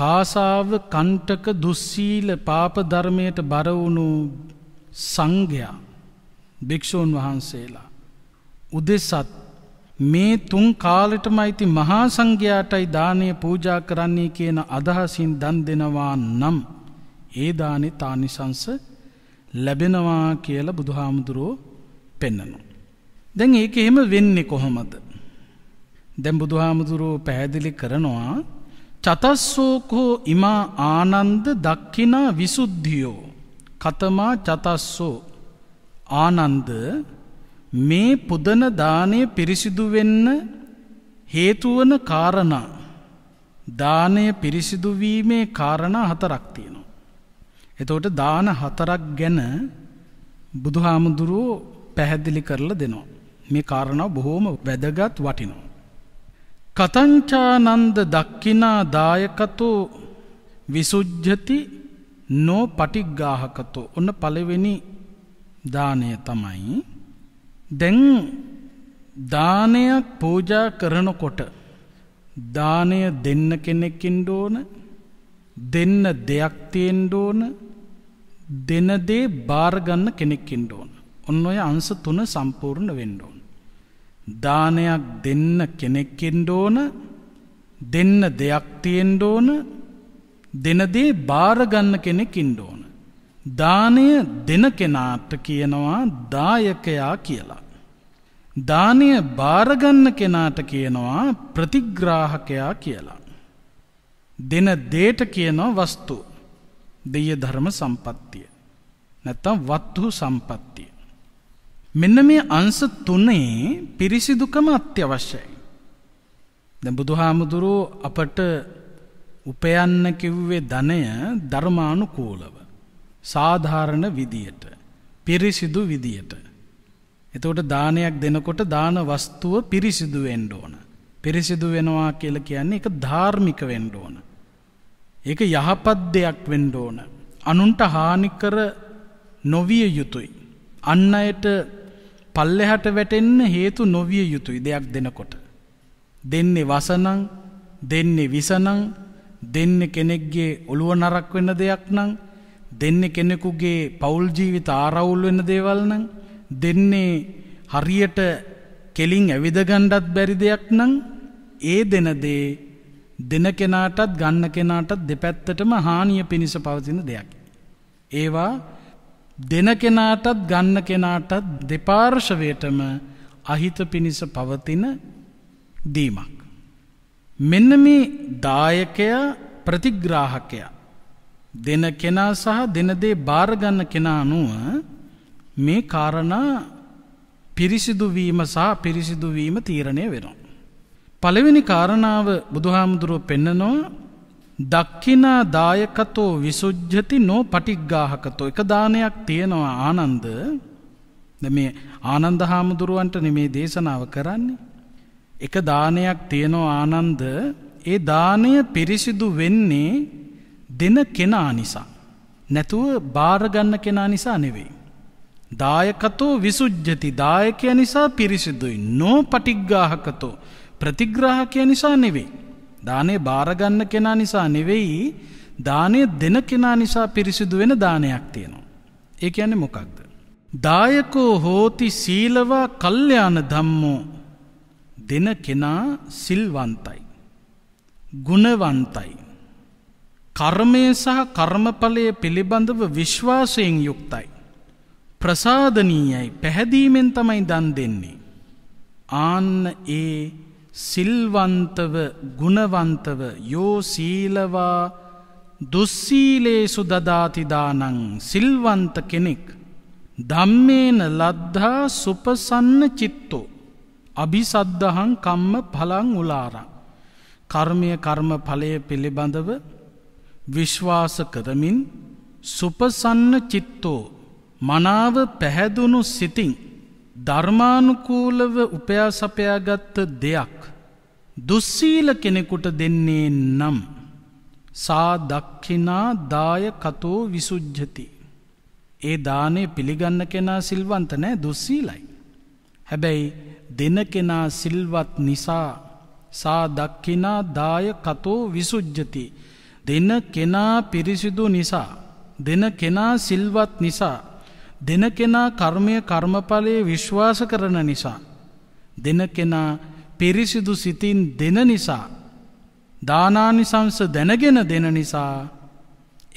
කාසාව කණ්ඨක දුස්සීල පාප ධර්මයට බර වුණු සංඝයා භික්ෂූන් වහන්සේලා උදෙසත් මේ තුන් කාලෙටමයිති මහා සංඝයාටයි දානය පූජා කරන්නේ කියන අදහසින් දන් දෙනවා නම් ඒ දානේ තානිසංස ලැබෙනවා කියලා බුදුහාමුදුරෝ පෙන්නනු. දැන් ඒක එහෙම වෙන්නේ කොහොමද? දැන් බුදුහාමුදුරෝ පැහැදිලි කරනවා චතස්සෝකෝ ඉමා ආනන්ද දක්ඛිනා විසුද්ධියෝ කතමා චතස්සෝ ආනන්ද මේ පුදන දානය පිරිසිදු වෙන්න හේතු වන කාරණා දානය පිරිසිදු වීමේ කාරණා හතරක් තියෙනවා එතකොට දාන හතරක් ගැන බුදුහාමුදුරුව පැහැදිලි කරලා දෙනවා. මේ කාරණාව බොහෝම වැදගත් වටිනවා. කතංචානන්ද දක්කිනා දායකතෝ විසුජ්ජති නෝ පටිග්ගාහකතෝ ඔන්න පළවෙනි දානය තමයි දැන් දානයක් පූජා කරනකොට දානය දෙන්න කෙනෙක් ඉන්න ඕන දෙන්න දෙයක් තියෙන්න ඕන දෙන දේ බාර ගන්න කෙනෙක් ඉන්න ඕන. ඔන්න ඔය අංශ තුන සම්පූර්ණ වෙන්න ඕන. දානයක් දෙන්න කෙනෙක් ඉන්න ඕන. දෙන්න දෙයක් තියෙන්න ඕන. දෙන දේ බාර ගන්න කෙනෙක් ඉන්න ඕන. දානය දෙන කෙනාට කියනවා දායකයා කියලා. දානය බාරගන්න කෙනාට කියනවා ප්‍රතිග්‍රාහකයා කියලා. දෙන දේට කියනවා වස්තුූ. දෙය ධර්ම සම්පත්තිය. නැත්තම් වත්හු සම්පත්තිය. මෙන්න මේ අංශ තුනේ පිරිසිදුකම අත්‍යවශ්‍යයි. දැන් බුදුහාමුදුරුව අපට උපයන්න කිව්වේ ධනය ධර්මානුකූලව සාධාරණ විදියට පිරිසිදු විදියට එතකොට දානයක් දෙනකොට දාන වස්තුව පිරිසිදු වෙන්න ඕන. පිරිසිදු වෙනවා කියලා කියන්නේ ඒක ධාර්මික වෙන්න ඕන. ඒක යහපත් දෙයක් වෙන්න ඕන. අනුන්ට හානි කර නොවිය යුතුයි. අන් අයට පල්ලෙහාට වැටෙන්න හේතු නොවිය යුතුයි දෙයක් දෙනකොට. දෙන්නේ වසනං, දෙන්නේ විසනං, දෙන්නේ කෙනෙක්ගේ ඔළුව නරක් වෙන දෙයක් නම්, දෙන්නේ කෙනෙකුගේ පෞල් ජීවිත ආරවුල් වෙන දේවල් නම්, දෙන්නේ හරියට කෙලින් ඇවිද ගණ්ඩත් බැරි දෙයක් නම් ඒ දෙන දේ දෙන කෙනාටත් ගන්න කෙනාටත් දෙපැත්තටම හානිය පිණිස පවතින දෙයක්. ඒවා දෙන කෙනාටත් ගන්න කෙනාටත් දෙපාර්ශවයටම අහිත පිණිස පවතින දීමක්. මෙන්න මේ දායකය ප්‍රතිග්‍රාහකය දෙන කෙනා සහ දෙනදේ බාරගන්න කෙනා අනුව මේ කාරණා පිරිසිදු වීම සහ පිරිසිදු වීම තීරණය වෙනවා. පළවෙනි කාරණාව බුදුහාමුදුරුව පෙන්නනවා දක්කිනා දායකතෝ විසුජ්ජති නෝ පටිග්ගාහකතෝ එක දානයක් තියෙනවා ආනන්ද මේ ආනන්ද හාමුදුරුවන්ට නෙමේ දේශනාව කරන්නේ එක දානයක් තියෙනවා ආනන්ද ඒ දානය පිරිසිදු වෙන්නේ දෙන කෙනා නිසා නැතුව බාරගන්න කෙනා නිසා නෙවෙයි දායකතෝ විසුජ්ජති දායකය නිසා පිරිසිදුයි නෝ පටිග්ගාහකතෝ ප්‍රතිග්‍රාහකය නිසා නෙවෙයි. දානේ බාරගන්න කෙනා නිසා නෙවෙයි දානය දෙන කෙනා නිසා පිරිසිදු වෙන දානයක් තියෙනවා. ඒ කියන්නේ මොකක්ද. දායකෝ හෝති සීලවා කල්්‍යයාන ධම්මෝ දෙන කෙනා සිල්වන්තයි. ගුණවන්තයි. කර්මය සහ කර්මඵලය පිළිබඳව විශ්වාසයෙන් යුක්තයි. ප්‍රසාධනීයයි පැහැදීමෙන් තමයි දන් දෙන්නේ. ආන්න ඒ සිල්වන්තව ගුණවන්තව යෝ සීලවා දුස්සීලේසු දදාතිදානං සිල්වන්ත කෙනෙක් ධම්මේන ලද්ධා සුපසන්න චිත්තෝ අභිසද්ධහං කම්ම පලං උලාරං කර්මය කර්ම ඵලය පිළිබඳව විශ්වාස කරමින් සුපසන්න චිත්තෝ මනාව පැහැදුණු සිතින් ධර්මානුකූලව උපයා සපයාගත්ත දෙයක් දුස්සීල කෙනෙකුට දෙන්නේ නම් සා දක්ෂිනා දාය කතෝ විසුජ්ජති. ඒ දානය පිළිගන්න කෙනා සිල්වන්ත නෑ දුස්සීලයි. හැබැයි දෙන කෙනා සිල්වත් නිසා සා දක්කිනා දාය කතෝ විසුජ්ජති. දෙන කෙනා පිරිසිදු නිසා. දෙන කෙනා සිල්වත් නිසා. දෙන කෙනා කර්මය කර්මඵලයේ විශ්වාස කරන නිසා. දෙන කෙනා පිරිසිදු සිතින් දෙන නිසා දානානිසංස දැනගෙන දෙන නිසා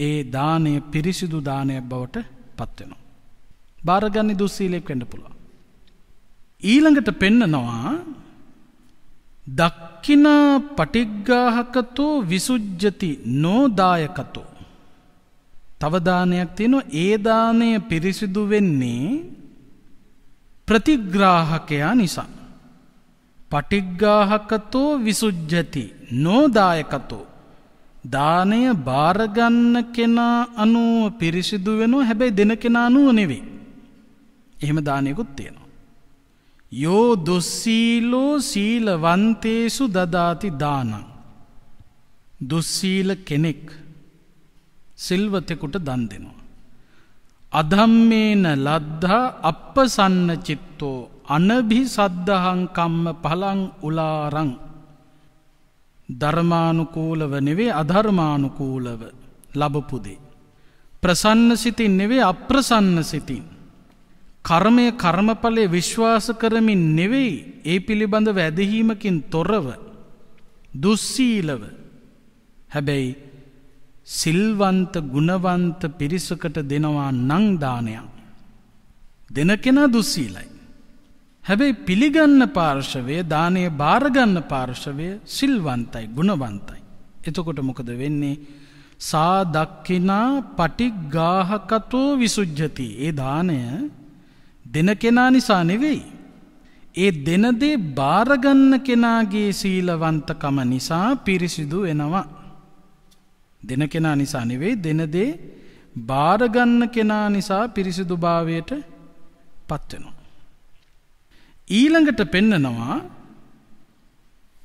ඒ දානය පිරිසිදු දානයක් බවට පත්වෙනවා. භාරගන්නේ දුස්සීලෙක් වෙන්න පුළුව. ඊළඟට පෙන්නනවා දක්කින පටිග්ගාහකතෝ විසුජ්ජති නෝදායකතෝ. තවදානයක් තියෙන ඒදානය පිරිසිදු වෙන්නේ ප්‍රතිග්‍රාහකයා නිසා. පටිග්ගාහකතෝ විසුජ්ජති නෝදායකතෝ දානය බාරගන්න කෙනා අනුව පිරිසිදු වෙනවා හැබැයි දෙන කෙනා අනුව නෙවෙයි. එහෙම දානයකුත් තියෙනවා. යෝ දුස්සීලෝ සීලවන්තේසු දදාති දානං. දුස්සීල කෙනෙක් සිල්වතෙකුට දන් දෙනවා. අධම්මේන ලද්ධා අපපසන්න චිත්තෝ අනභි සද්ධහංකම්ම පලං උලාරං ධර්මානුකූලව නෙවේ අධර්මානුකූලව ලබපුදේ. ප්‍රසන්න සිතින් නෙවේ අප්‍රසන්න සිතින්. කර්මය කර්මඵලේ විශ්වාස කරමින් නෙවෙයි ඒ පිළිබඳ වැදහීමකින් තොරව දුස්සීලව හැබැයි සිල්වන්ත ගුණවන්ත පිරිසකට දෙනවා නංදානයක් දෙන කෙනා දුස්සීලයි හැබැයි පිළිගන්න පාර්ශවය දානය භාරගන්න පාර්ශවය සිල්වන්තයි ගුණවන්තයි. එතකොට මොකද වෙන්නේ සා දක්කිනා පටිගාහකතෝ විසුජ්ජති ඒ දානය දෙන කෙනා නිසා නෙවෙයි. ඒ දෙනදේ භාරගන්න කෙනාගේ සීලවන්තකම නිසා පිරිසිදු වෙනවා. දෙන කෙනා නිසා නෙවෙයි දෙනදේ භාරගන්න කෙනා නිසා පිරිසිදු භාවයට පත්වෙනවා. ඊළඟට පෙන්නනවා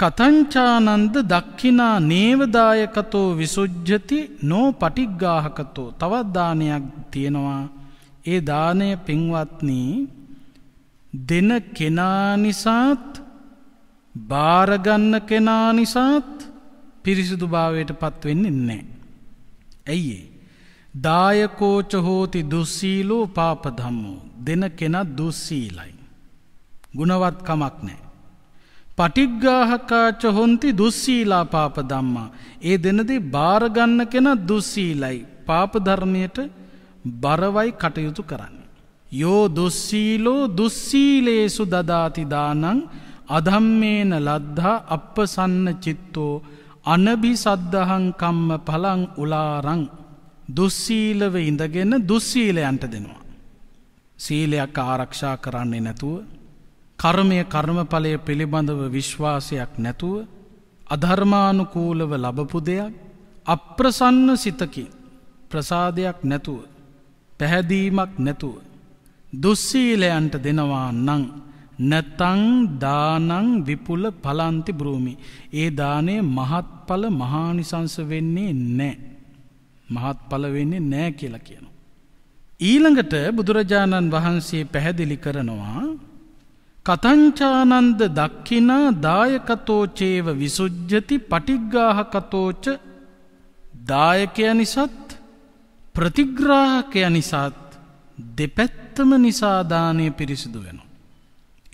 කතංචානන්ද දක්කිනා නේවදායකතෝ විසුජ්ජති නෝ පටිග්ගාහකතෝ තවත් දානයක් තියෙනවා ඒ දානය පින්වත්නි දෙන කෙනා නිසාත් බාරගන්න කෙනා නිසාත් පිරිසිදු භාවයට පත්වෙන්නේ නැහැ. ඇයි දායකෝච හෝති දුස්සීලෝ පාප ධම්මෝ දෙන කෙනා දුස්සීලයි. ගුණවත්කමක් නෑ. පටික්ගාහකාච හොන්ති දුස්සීලා පාප දම්මා. ඒ දෙනදී භාරගන්න කෙන දුස්සීලයි පාපධර්මයට බරවයි කටයුතු කරන්න. යෝ දුස්සීලෝ දුස්සීලේසු දදාතිදානං අධම්මේන ලද්දා අපසන්න චිත්තෝ අනභි සද්ධහං කම්ම පලං උලාරං දුස්සීලව ඉඳගෙන දුස්සීලයන්ට දෙනවා. සීලයක් ආරක්ෂා කරන්නේ නැතුව කර්මය කර්මඵලය පිළිබඳව විශ්වාසයක් නැතුව අධර්මානුකූලව ලබපු දෙයක් අප්‍රසන්න සිතකින් ප්‍රසාදයක් නැතුව පැහැදීමක් නැතුව දුස්සීලයන්ට දෙනවා නං නැතං දානං විපුල පලන්ති බ්‍රූමි ඒ දානය මහත්ඵල මහානිසංස වෙන්නේ නෑ මහත්ඵල වෙන්නේ නෑ කියලා කියනවා. ඊළඟට බුදුරජාණන් වහන්සේ පැහැදිලි කරනවා කතංචානන්ද දක්කිනා දායකතෝචේව විසුජ්ජති පටිග්ගාහකතෝච දායකය නිසත් ප්‍රතිග්‍රාහකය නිසාත් දෙපැත්තම නිසාදානය පිරිසිදු වෙන.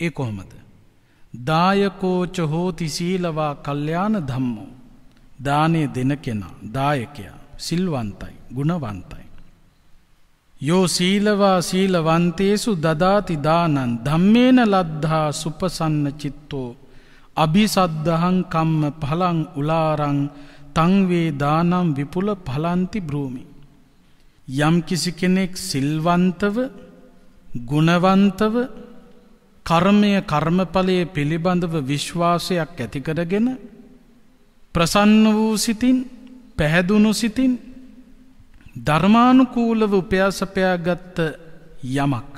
ඒ කොහොමද. දායකෝච හෝති සීලවා කල්්‍යාන ධම්මෝ. දානය දෙන කෙනා දායකයා සිල්වන්තයි ගුණවන්තයි. යෝ සීලවා සීලවන්තේසු දදාති දානන් ධම්මේන ලද්ධා සුපසන්න චිත්තෝ අභිසද්ධහං කම්ම පලං උලාරං තංවේ දානම් විපුල පලන්ති බ්‍රූමි. යම් කිසි කෙනෙක් සිල්වන්තව ගුණවන්තව කර්මය කර්මඵලය පිළිබඳව විශ්වාසයක් ඇතිකරගෙන ප්‍රසන්න වූ සිතින් පැහැදුණු සිතින් ධර්මානුකූලව උපයාසපයාගත්ත යමක්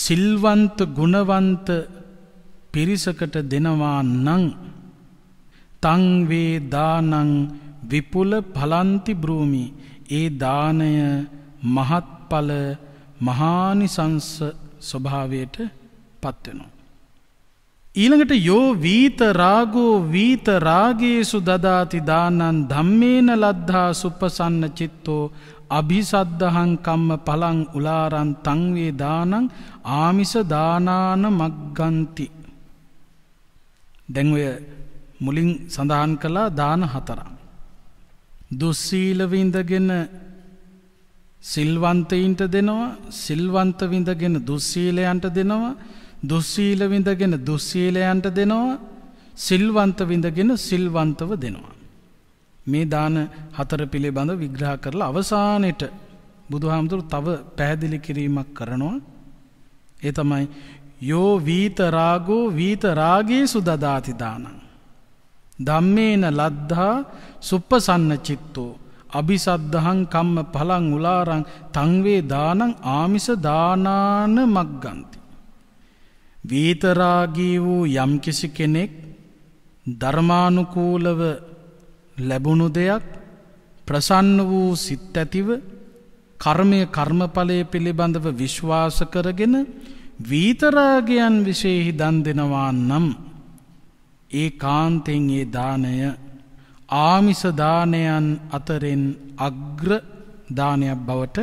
සිල්වන්ත ගුණවන්ත පිරිසකට දෙනවා නං තංවේ දානං විපුල පලන්ති බ්‍රූමි ඒ දානය මහත්ඵල මහානිසංස ස්වභාවයට පත්වෙනවා. ඊළඟට යෝ වීත රාගෝ වීත රාගේසු දදාති දානන් ධම්මේන ලද්ධා සුප්පසන්න චිත්තෝ අභිසද්ධහං කම්ම පලං උලාරන් තංවේ දානං ආමිස දානාන මග්ගන්ති. දැන්වය මුලින් සඳහන් කළා දාන හතරා. දුස්සීලවිඳගෙන සිල්වන්තයින්ට දෙනවා සිල්වන්තවිඳගෙන දුස්සීලයන්ට දෙනවා දුස්සීල විඳගෙන දුස්සීලයන්ට දෙනවා සිල්වන්ත විඳගෙන සිල්වන්තව දෙනවා. මේ දාන හතර පිළිබඳ විග්‍රහ කරලා අවසානයට බුදුහාමුදුරු තව පැහැදිලි කිරීමක් කරනවා. ඒ තමයි යෝ වීතරාගෝ වීතරාගේ සුදදාති දානං. ධම්මේන ලද්ධා සුප්පසන්න චිත්තෝ අභිසද්ධහං කම්ම පලං උලාරං තංවේ දානං ආමිස දානාන මග්ගන්ති. වීතරාගී වූ යම්කිසි කෙනෙක් ධර්මානුකූලව ලැබුණු දෙයක් ප්‍රසන්න වූ සිත් ඇතිව කර්මය කර්මඵලය පිළිබඳව විශ්වාස කරගෙන වීතරාගයන් විශේහි දන් දෙනවා නම් ඒ කාන්තෙන් ඒ දානය ආමිස දානයන් අතරෙන් අග්‍ර දානයක් බවට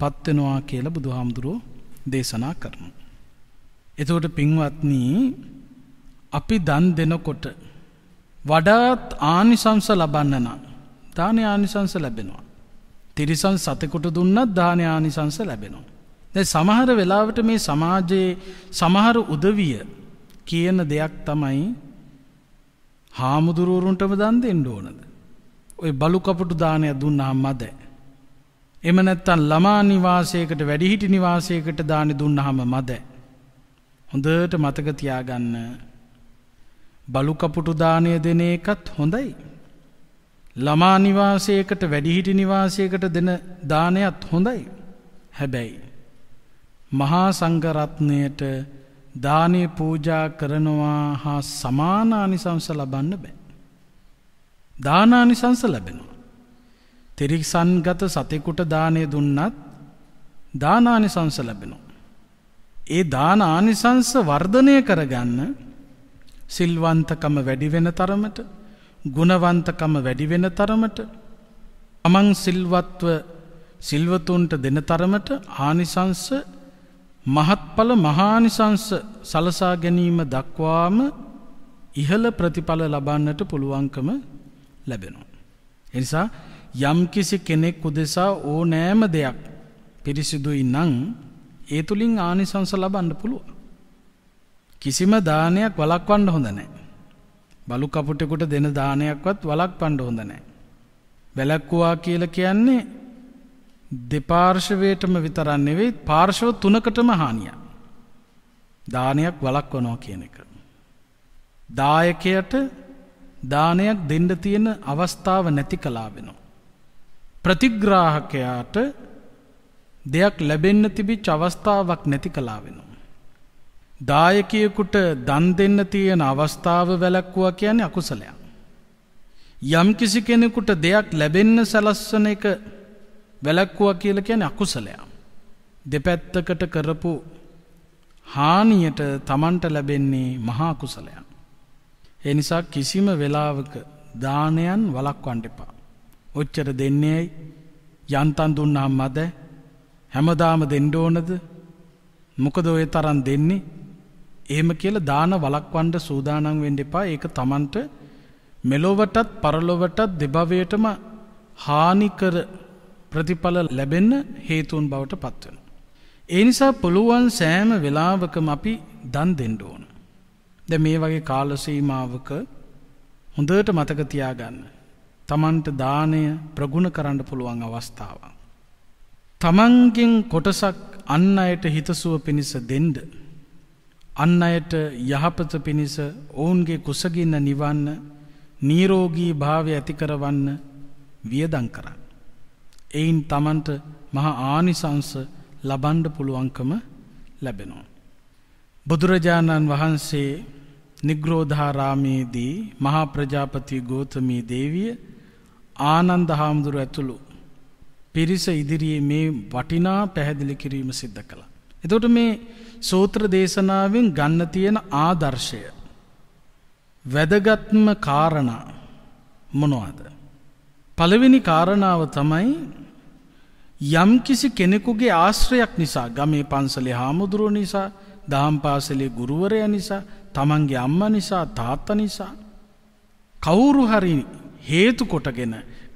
පත්වෙනවා කියලා බුදුහාමුදුරුවෝ දේශනා කරනවා. එතකොට පින්වත්නි අපි දන් දෙනකොට වඩාත් ආනිසංස ලබන්න නම් දාන ආනිසංස ලැබෙනවා. තිරිසන් සතෙකුට දුන්නත් දාන ආනිසංස ලැබෙනවා. දැන් සමහර වෙලාවට මේ සමාජයේ සමහර උදවිය කියන දෙයක් තමයි හාමුදුරුවරුන්ටම දන් දෙන්න ඕනද? ওই බලු කපුටු දානය දුන්නාම මද? එම නැත්තම් ළමා නිවාසයකට වැඩිහිටි නිවාසයකට දානි දුන්නාම මද? හොඳට මතක තියාගන්න බලු කපුටු දාණය දෙන එකත් හොඳයි. ළමා නිවාසයකට වැඩිහිටි නිවාසයකට දෙන දානයත් හොඳයි. හැබැයි මහා සංඝරත්නයට දානය පූජා කරනවා හා සමාන ආනිසංස ලබන්න බෑ. දාන ආනිසංස ලැබෙනවා. තිරිසන්ගත සතෙකුට දානය දුන්නත් දාන ආනිසංස ලැබෙනවා. ඒ දාන ආනිසංස වර්ධනය කරගන්න සිල්වන්තකම වැඩි වෙන තරමට ගුණවන්තකම වැඩි වෙන තරමට අමං සිල්වත්ව සිල්වතුන්ට දෙන තරමට ආනිසංස මහත්ඵල මහානිසංස සලසා ගැනීම දක්වාම ඉහළ ප්‍රතිඵල ලබන්නට පුළුවන්කම ලැබෙනවා. එනිසා යම්කිසි කෙනෙක් උදෙසා ඕනෑම දෙයක් පිරිසිදුයි නං ඒ තුලින් ආනිසංස ලබන්න පුළුවන්. කිසිම දානයක් වළක්වන්න හොඳ නැහැ. බලු කපුටෙකුට දෙන දානයක්වත් වළක්වන්න හොඳ නැහැ. බැලක්කුවා කියලා කියන්නේ දෙපාර්ශවයටම විතරක් නෙවෙයි පාර්ශව තුනකටම හානියක්. දානයක් වළක්වනවා කියන එක. දායකයට දානයක් දෙන්න තියෙන අවස්ථාව නැති කලා වෙනවා. ප්‍රතිග්‍රාහකයාට දෙයක් ලැබෙන්න තිබිච්ච අවස්ථාවක් නැති කලා වෙනවා. දායකයෙකුට දන් දෙන්න තියෙන අවස්ථාව වැළක්වුවා කියන්නේ අකුසලයක්. යම් කිසි කෙනෙකුට දෙයක් ලැබෙන්න සලස්වන එක වැළක්වුවා කියලා කියන්නේ අකුසලයක්. දෙපැත්තකට කරපු හානියට Tamanට ලැබෙන්නේ මහා කුසලයක්. ඒ නිසා කිසිම වෙලාවක දානයන් වළක්වන්න එපා. ඔච්චර දෙන්නේයි යන්තම් දුන්නාම මදයි හැමදාම දෙන්න ඕනද? මොකද ඔය තරම් දෙන්නේ? එහෙම කියලා දාන වලක්වන්න සූදානම් වෙන්න එපා. ඒක Tamanට මෙලොවටත් පරලොවටත් දෙභවයටම හානිකර ප්‍රතිඵල ලැබෙන්න හේතුන් බවට පත් වෙනවා. ඒ නිසා පුළුවන් සෑම වෙලාවකම අපි දන් දෙන්න ඕන. දැන් මේ වගේ කාල සීමාවක හොඳට මතක තියාගන්න. Tamanට දාණය ප්‍රගුණ කරන්න පුළුවන් අවස්ථාවක්. තමන්ගෙන් කොටසක් අන්න අයට හිතසුව පිණිස දෙන්න. අන්න අයට යහපත පිණිස ඔවුන්ගේ කුසගින්න නිවන්න නීරෝගී භාවය ඇතිකරවන්න වියදං කරන්න. එයින් තමන්ට මහා ආනිසංස ලබන්ඩ පුළුවන්කම ලැබෙනවා. බුදුරජාණන් වහන්සේ නිග්‍රෝධාරාමයේදී මහා ප්‍රජාපති ගෝතමී දේවිය ආනන්ද හාමුදුරු ඇතුළු පිරිස ඉදිරියේ මේ වටිනා පැහැදිලි කිරීම සිද්ධ කළා. එතකොට මේ සූත්‍ර දේශනාවෙන් ගන්න තියෙන ආදර්ශය වැදගත්ම කාරණා මොනවාද? පළවෙනි කාරණාව තමයි යම්කිසි කෙනෙකුගේ ආශ්‍රයක් නිසා ගමේ පන්සලේ හාමුදුරුව නිසා දහම් පාසලේ ගුරුවරය නිසා තමන්ගේ අම්ම නිසා තාත්ත නිසා කවුරු හරි හේතු කොටගෙන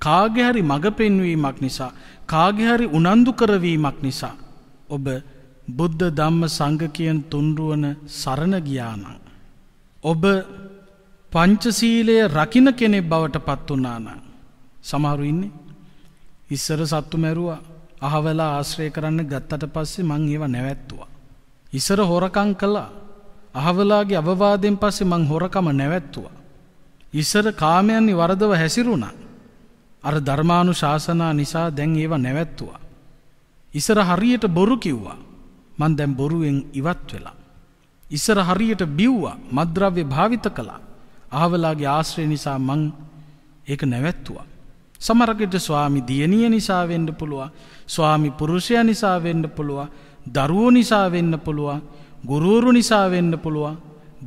කාගේ හරි මඟ පෙන්වීමක් නිසා කාගේ හරි උනන්දු කරවීමක් නිසා ඔබ බුද්ධ ධම්ම සංඝ කියන තුන්රුවන සරණ ගියා නම් ඔබ පංචශීලය රකින්න කෙනෙක් බවට පත් වුණා නම් සමහරු ඉන්නේ ඉස්සර සත්තු මැරුවා අහවලා ආශ්‍රය කරන්න ගත්තට පස්සේ මං ඒව නැවැත්තුවා. ඉස්සර හොරකම් කළා. අහවලාගේ අවවාදයෙන් පස්සේ මං හොරකම නැවැත්තුවා. ඉස්සර කාමයන් වරදව හැසිරුණා. අර ධර්මානු ශාසනා නිසා දැන් ඒව නැවැත්තුවා. ඉසර හරියට බොරු කිව්වා. මන් දැම් බොරුවෙන් ඉවත් වෙලා. ඉස්සර හරියට බිව්වා මද්‍රව්‍ය භාවිත කළා. අහවලාගේ ආශ්‍රය නිසා මං ඒක නැවැත්තුවා. සමරකට ස්වාමි දියණිය නිසා වෙන්න පුළුවන් ස්වාමි පුරුෂය නිසා වෙන්න පුළුවන් දරුවෝ නිසා වෙන්න පුළුවන් ගුරුවරු නිසා වෙන්න පුළුවන්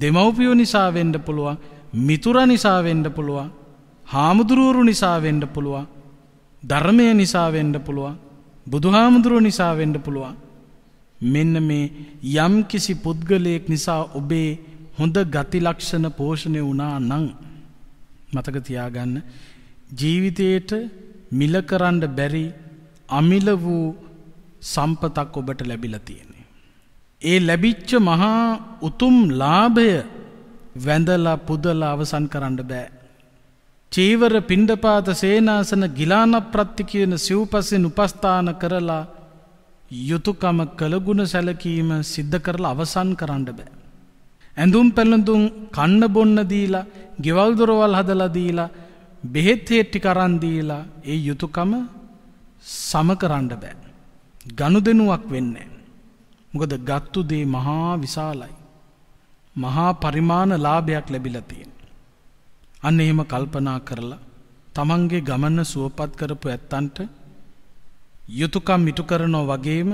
දෙමව්පියෝ නිසා වෙන්න පුළුවන් මිතුර නිසා වෙන්න පුළුවන් හාමුදුරුවරු නිසා වෙන්න පුළුවන් ධර්මය නිසා වෙන්න පුළුවන් බුදුහාමුදුරුව නිසා වෙන්න පුළුවන් මෙන්න මේ යම් කිසි පුද්ගලයෙක් නිසා ඔබේ හොඳ ගතිලක්ෂණ පෝෂණය වුණා නං මතක තියාගන්න ජීවිතයට මිලකරන්ඩ බැරි අමිල වූ සම්පතක් ඔබට ලැබිල තියෙන්නේ. ඒ ලැබිච්ච මහා උතුම් ලාභය වැඳලා පුදලා අවසන් කරන්න බෑ. චීවර පිණ්ඩපාත සේනාසන ගිලාන ප්‍රත්ති කියන සිව්පසින් උපස්ථාන කරලා යුතුයකම කළගුණ සැලකීම සිද්ධ කරලා අවසන් කරන්න බෑ. ඇඳුම් පැළඳුම් කන්න බොන්න දීලා, ගෙවල් දොරවල් හදලා දීලා, බෙහෙත් ටික අරන් දීලා ඒ යුතුයකම සම කරන්න බෑ. ගනුදෙනුවක් වෙන්නේ. මොකද ගත්තු දේ මහා විශාලයි. මහා පරිමාණ ලාභයක් ලැබිලා තියෙනවා. අන්න එහෙම කල්පනා කරලා තමන්ගේ ගමන සුවපත් කරපු ඇත්තන්ට යුතුයකම් ඉටු කරනෝ වගේම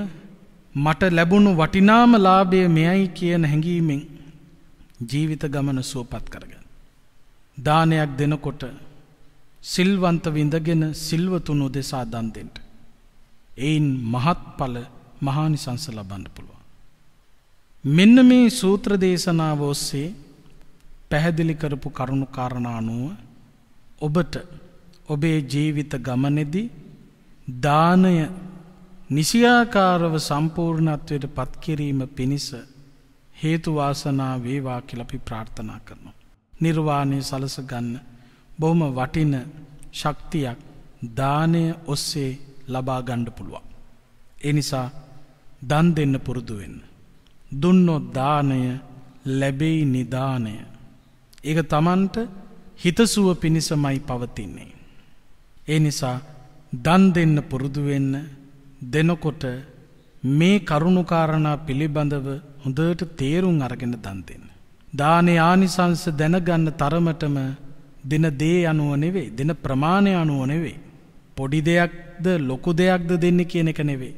මට ලැබුණු වටිනාම ලාභය මෙයයි කියන හැඟීමෙන් ජීවිත ගමන සුවපත් කරගන්න. දානයක් දෙනකොට සිල්වන්ත විඳගෙන සිල්වතුන් උදෙසා දන් දෙන්න. එයින් මහත්ඵල මහානිසංස ලබන්න පුළුවන්. මෙන්න මේ සූත්‍ර දේශනාව ඔස්සේ පැහැදිලි කරපු කරුණු කාරණා අනුව ඔබට ඔබේ ජීවිත ගමනේදී දානය නිසියාකාරව සම්පූර්ණත්වයට පත්කිරීම පිණිස හේතු වාසනා වේවා කියලා අපි ප්‍රාර්ථනා කරනවා. නිර්වාණය සලස ගන්න බොහොම වටින ශක්තියක් දානය ඔස්සේ ලබා ගන්න පුළුවන්. ඒ නිසා දන් දෙන්න පුරුදු වෙන්න. දුන්නොත් දානය ලැබෙයි නිදානය. ඒක තමන්ට හිතසුව පිණිසමයි පවතින්නේ. ඒ නිසා දන් දෙන්න පුරුදු වෙන්න දෙනකොට මේ කරුණුකාරණා පිළිබඳව හොඳට තේරුම් අරගෙන දන් දෙන්න. දානේ ආනිසංස දැනගන්න තරමටම දින දේ අනුව නෙවෙයි, දින ප්‍රමාණය අනුව නෙවෙයි. පොඩි දෙයක්ද ලොකු දෙයක්ද දෙන්නේ කියන එක නෙවෙයි.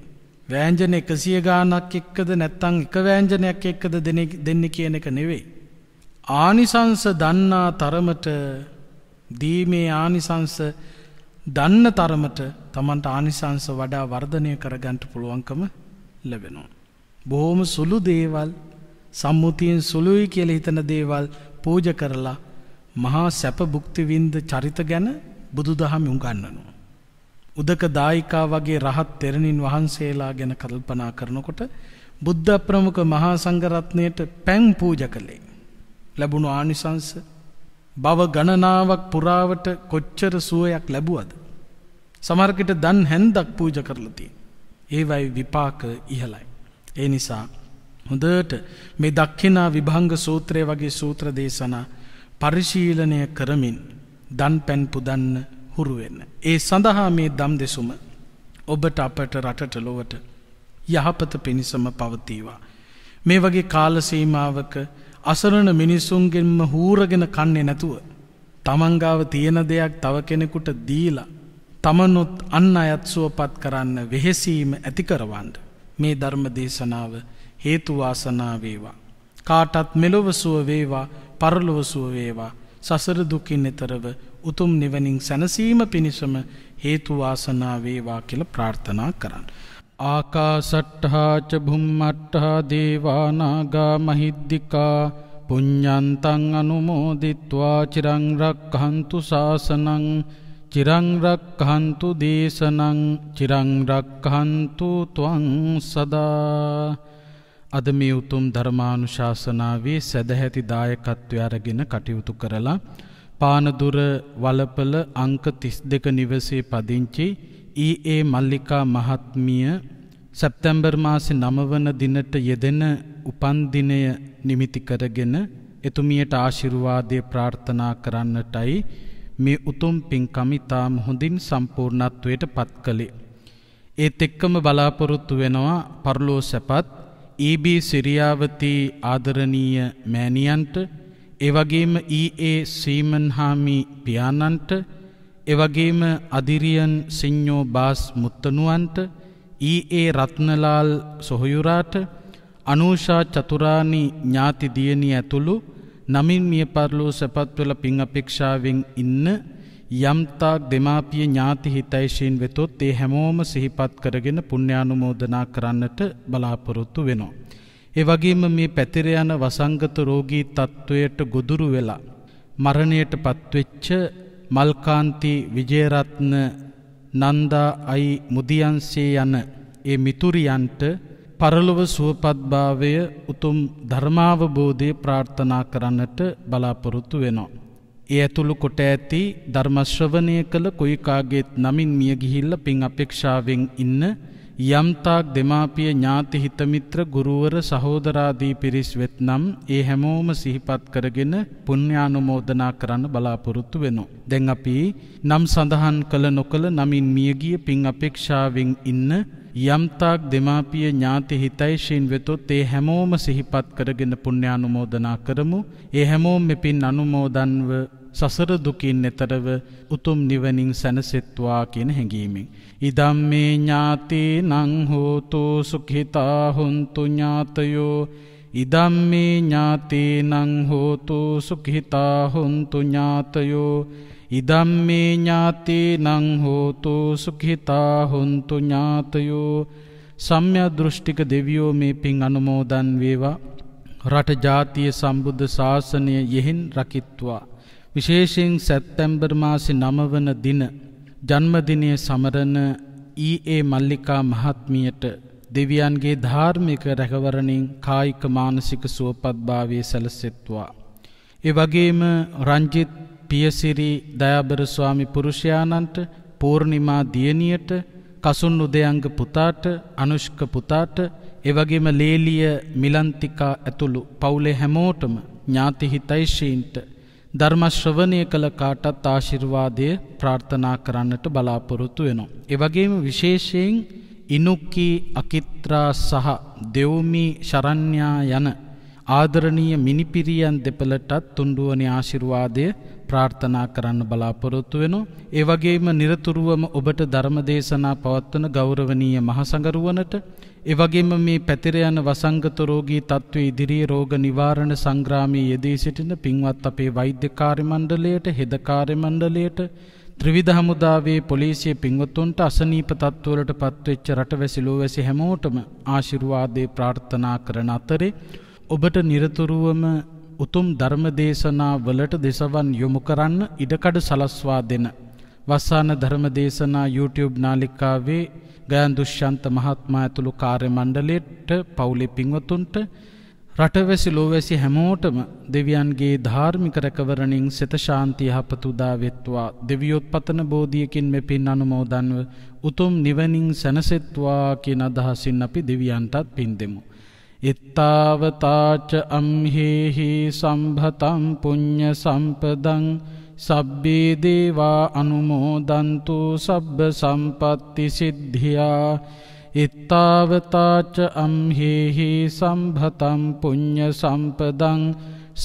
වෑංජන 100 ගාණක් එක්කද නැත්නම් එක වෑංජනයක් එක්කද දෙන්නේ කියන එක නෙවෙයි. ආනිසංස දන්නා තරමට දීමේ ආනිසංස දන්න තරමට Tamanට ආනිසංස වඩා වර්ධනය කරගන්න පුළුවන්කම ලැබෙනවා. බොහොම සුළු දේවල් සම්මුතියෙන් සුළුයි කියලා හිතන දේවල් පූජ කරලා මහා සැප භුක්ති විඳ චරිත ගැන බුදුදහම උගන්වනවා. උදක දායිකා වගේ රහත් තෙරණින් වහන්සේලා ගැන කල්පනා කරනකොට බුද්ධ ප්‍රමුඛ මහා සංඝරත්නයට පැන් පූජ කළේ. ලැබුණු ආනිසංස බව ගණනාවක් පුරාවට කොච්චර සුවයක් ලැබුවද. සමර්කට දන් හැන්දක් පූජ කරලති. ඒවයි විපාක ඉහලයි. ඒ නිසා හොඳට මේ දක්ෂිනා විභංග සූත්‍රය වගේ සූත්‍ර දේශනා පරිශීලනය කරමින් දන් පැන් පුදන්න හුරු වෙන්න. ඒ සඳහා මේ දම් දෙසුම ඔබට අපට රටට ලොවට යහපත පිණිසම පවතිවා. මේ වගේ කාලසීමාවක අසරණ මිනිස්සුන්ගෙන්ම හූරගෙන කන්නේ නැතුව. තමන්ගාව තියෙන දෙයක් තව කෙනෙකුට දීලා. තමනොත් අන්න අයත්සුවපත් කරන්න වෙහෙසීම ඇතිකරවන්ඩ. මේ ධර්ම දේශනාව හේතුවාසනාවේවා. කාටත් මෙලොවසුව වේවා පරලොවසුව වේවා සසර දුකින් එතරව උතුම් නිවනින් සැනසීම පිණිසම හේතු වාසනා වේවා කියලා ප්‍රාර්ථනා කරන්න. ආකාසට්ඨා ච භුම්මට්ඨා දේවා නාග මහිද්దికා පුඤ්ඤන්තං අනුමෝදිත්වා චිරං රක්ඛන්තු ශාසනං චිරං රක්ඛන්තු දේශනං චිරං රක්ඛන්තු ත්වං සදා අද මේ උතුම් ධර්මානුශාසනාවේ සදැහැති දායකත්වය අරගෙන කටයුතු කරලා පානදුර වලපල අංක 32 නිවසේ පදිංචි ඊඒ මල්ලිකා මහත්මිය සැප්තැම්බර් මාසේ 9 වන දිනට යෙදෙන උපන් දිනය නිමිති කරගෙන එතුමියට ආශිර්වාදය ප්‍රාර්ථනා කරන්නටයි මේ උතුම් පින්කම ඉතාම හොඳින් සම්පූර්ණත්වයට පත් කළේ. ඒත් එක්කම බලාපොරොත්තු වෙනවා පරලෝ සැපත් ඊබී සිරියාවති ආදරණීය මෑණියන්ට එවගේම ඊඒ සීමන්හාමි පියාණන්ට එවගේම අදිරියන් සිං්ඥෝ බාස් මුත්තනුවන්ට ඊඒ රත්නලාල් සොහොයුරාට අනූෂා චතුරාණි ඥාති දියණී ඇතුළු නමින් මිය පරලෝ සැපත්වල පිං අපේක්ෂාවෙන් ඉන්න යම්තාක් දෙමාපිය ඥාති හිතයිශීන් වෙතොත් ඒ හැමෝම සිහිපත් කරගෙන පුුණ්‍යානුමෝදනා කරන්නට බලාපොරොත්තු වෙනවා. ඒ වගේම මේ පැතිර යන වසංගත රෝගී තත්ත්වයට ගොදුරු වෙලා මරණයට පත්වෙච්ච මල්කාන්ති විජේරත්න නන්දා අයි මුදියන්සේ යන ඒ මිතුරියන්ට පරලොව සුවපත්භාවය උතුම් ධර්මාවබෝධය ප්‍රාර්ථනා කරන්නට බලාපොරොත්තු වෙනවා. ඒ ඇතුළු කොට ඇති ධර්මශ්‍රවනය කළ කොයිකාගේත් නමින් මිය ගිහිල්ල පින් අපේක්ෂාවෙන් ඉන්න යම්තාක් දෙමාපිය ඥාති හිතමිත්‍ර ගුරුවර සහෝදරාදී පිරිස් වෙත්නම් ඒ හැමෝම සිහිපත් කරගෙන පුණ්‍යානුමෝදනා කරන්න බලාපොරොත්තු වෙනවා. දැන් අපි නම් සඳහන් කළ නොකළ නමින් මියගිය පින් අපේක්ෂාවෙන් ඉන්න යම්තාක් දෙමාපිය ඥාති හිතයිශීන් වෙතොත් ඒ හැමෝම සිහිපත් කරගෙන පුණ්‍යානුමෝදනා කරමු. ඒ හැමෝම මෙපින් අනුමෝදන්ව සසර දුකින් එතරව උතුම් නිවනින් සැනසෙත්වා කියන හැඟීමෙන්. ඉදම් මේ ඥාතේ නංහෝතු සුඛිතා හොන්තු ඥාතයෝ ඉදම්මේ ඥාතේ නංහෝතු සුඛිතා හොන්තු ඥාතයෝ ඉදම්මේ ඥාතේ නංහෝතු සුඛිතා හොන්තු ඥාතයෝ සම්්‍යදෘෂ්ටික දෙවියෝ මේ පින් අනුමෝදන් වේවා රට ජාතිය සම්බුද්ධ ශාසනය යෙහෙන් රකිත්වා විශේෂයෙන් සැප්තැම්බර් මාසි නමවන දින ජන්මදිනය සමරන ඊඒ මල්ලිකා මහත්මියට දෙවියන්ගේ ධාර්මික රැකවරණින් කායික මානසික සුවපත්භාවය සැලසෙත්වා. ඒ වගේම රංජිත් පියසිරි දයාබර ස්වාමි පුරුෂයාණන්ට පූර්ණිමා දියණියට කසුන් උදයංග පුතාට අනුෂ්ක පුතාට එවගේම ලේලිය මිලන්තිකා ඇතුළු පවුලේ හැමෝටම ඥාති හිතයිශීන්ට ධර්මශ්‍රවණය කළ කාටත් ආශිර්වාදය ප්‍රාර්ථනා කරන්නට බලාපොරොත්තු වෙනවා. එවගේම විශේෂයෙන් ඉනුක්කි අකිත්‍රා සහ දෙව්මි ශරණ්‍යා යන ආදරණීය මිනිපිරියන් දෙපළටත් තුන්ඩුවනේ ආශිර්වාදය ප්‍රාර්ථනා කරන්න බලාපොරොත්තු වෙනවා. ඒ වගේම নিরතුරුවම ඔබට ධර්ම දේශනා පවත්වන ගෞරවනීය මහසඟරුවනට එවගේම මේ පැතිර යන වසංගත රෝගී තත්ත්වයේ ඉදිරියේ රෝග නිවාරණ සංග්‍රාමයේ යෙදී සිටින පින්වත් අපේ වෛද්‍ය කාර්ය මණ්ඩලයට, හෙද කාර්ය මණ්ඩලයට, ත්‍රිවිධ හමුදාවේ පොලිසිය පින්වත්තුන්ට අසනීප තත්ත්වවලට පත්වෙච්ච රටවැසි ලෝවැසි හැමෝටම ආශිර්වාදේ ප්‍රාර්ථනා කරන අතරේ ඔබට নিরතුරුවම උතුම් ධර්ම දේශනා වලට දෙසවන් යොමු කරන්න ඉඩකඩ සලස්වා දෙන වස්සාන ධර්ම දේශනා YouTube නාලිකාවේ ගෑන් දුෂ්‍යන්ත මහත්මා ඇතුළු කාර්ය මණ්ඩලෙට්ට පවුලෙ පින්වතුන්ට රටවැසි ලෝවැසි හැමෝටම දෙවියන්ගේ ධාර්මික රැකවරණින් සෙතශාන්ති යහපතුදා වෙත්වා දෙවියොත් පතන බෝධියකින් මෙ පින් අනුමෝදන්ව උතුම් නිවනින් සැනසෙත්වා කියන අදහසින් අපි දෙවියන්ටත් පින් දෙමු. එත්තාවතාච අම්හෙහි සම්භතම් පුං්ඥ සම්පදං සබ්බේ දේවා අනුමෝදන්තු සබ්බ සම්පත්ති සිද්ධියා ඉත්තාවතාච අම්හෙහි සම්භතම් පුඤ්ඤ සම්පදං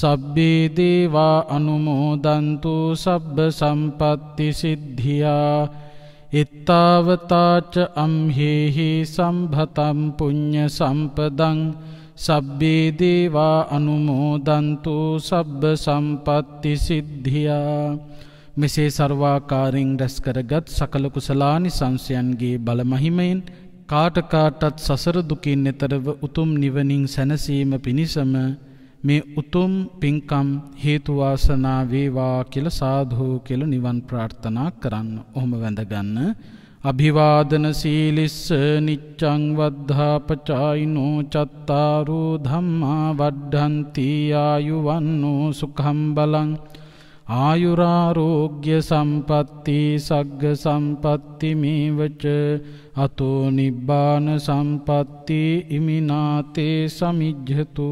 සබ්බේ දේවා අනුමෝදන්තු සබ්බ සම්පත්ති සිද්ධියා ඉත්තාවතාච අම්හෙහි සම්භතම් පුඤ්ඤ සම්පදං සබ්බේදේවා අනුමෝදන්තු සබ්බ සම්පත්ති සිද්ධියා මෙසේ සර්වාකාරෙන් රැස්කරගත් සකල කුසලානි සංසයන්ගේ බලමහිමයෙන් කාටකාටත් සසර දුකින් එතරව උතුම් නිවනින් සැනසීම පිණිසම මේ උතුම් පින්කම් හේතුවාසනා වේවා කියල සාධූ කෙල නිවන් ප්‍රාර්ථනා කරන්න ඔහොම වැඳගන්න අභිවාදන සීලිස්ස නිච්චං වද්ධාපචායිනෝ චත්තාරෝ ධම්මා වඩ්ඩන්ති ආයුවන්නෝ සුඛම් බලං ආයුරාරෝග්‍ය සම්පatti සග්ග සම්පatti මේවච අතෝ නිබ්බාන සම්පatti ඉමිනාතේ සමිජ්ජතු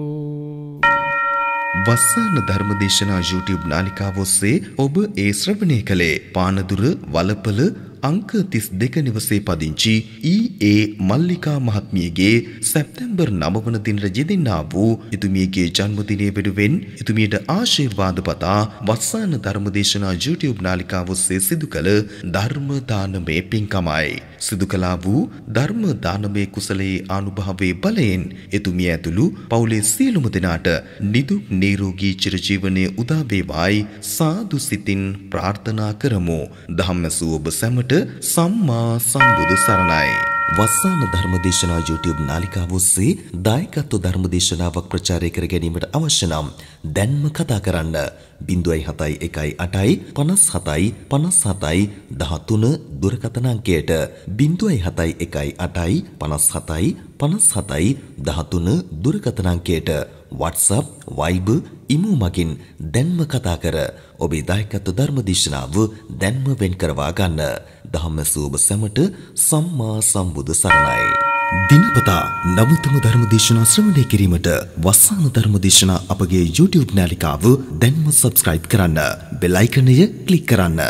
වස්සාන ධර්මදේශනා YouTube නාලිකාව ඔස්සේ ඔබ ඒ ශ්‍රවණය කළේ පානදුර වලපල අංක 32 නිවසේ පදිංචි ඊඒ මල්ලිකා මහත්මියගේ සැප්තැම්බර් 9 වන දින රජදෙන්නා වූ එතුමියගේ ජන්මදිනය වෙනුවෙන් එතුමියට ආශිර්වාද පතා වස්සාන ධර්මදේශනා YouTube නාලිකාව ඔස්සේ සිදු කළ ධර්ම දානමය පින්කමයි. සිදු කළා වූ ධර්ම දානමය කුසලයේ ආනුභාවයේ බලයෙන් එතුමිය ඇතුළු පවුලේ සියලුම දෙනාට නිදුක් නිරෝගී චිරජීවනයේ උදා වේවායි සාදු සිතින් ප්‍රාර්ථනා කරමු. ධම්මසු ඔබ සැමට ඔබට සම්මා සම්බුදු සරණයි. වස්සාන ධර්මදේශනා YouTube නාලිකාව ඔස්සේ දායකත්ව ධර්මදේශනාවක් ප්‍රචාරය කර ගැනීමට අවශ්‍ය නම් දැන්ම කතා කරන්න 071 8යි 57යි 13 දුරකථන අංකයට 071 8යි 57යි 57යි 13 දුරකථන අංකයට WhatsApp, Viber, ඉමු මගින් දැන්ම කතා කර ඔබේ දායකත්ව ධර්මදේශනාව දැන්ම වෙන් කරවා ගන්න. ධම්ම සෝබ සැමට සම්මා සම්බුදු සරණයි. දිනපතා නවතම ධර්මදේශනා ශ්‍රවණය කිරීමට වස්සාන ධර්මදේශනා අපගේ YouTube නාලිකාව දැන්ම subscribe කරන්න. බෙල් icon එක ක්ලික් කරන්න.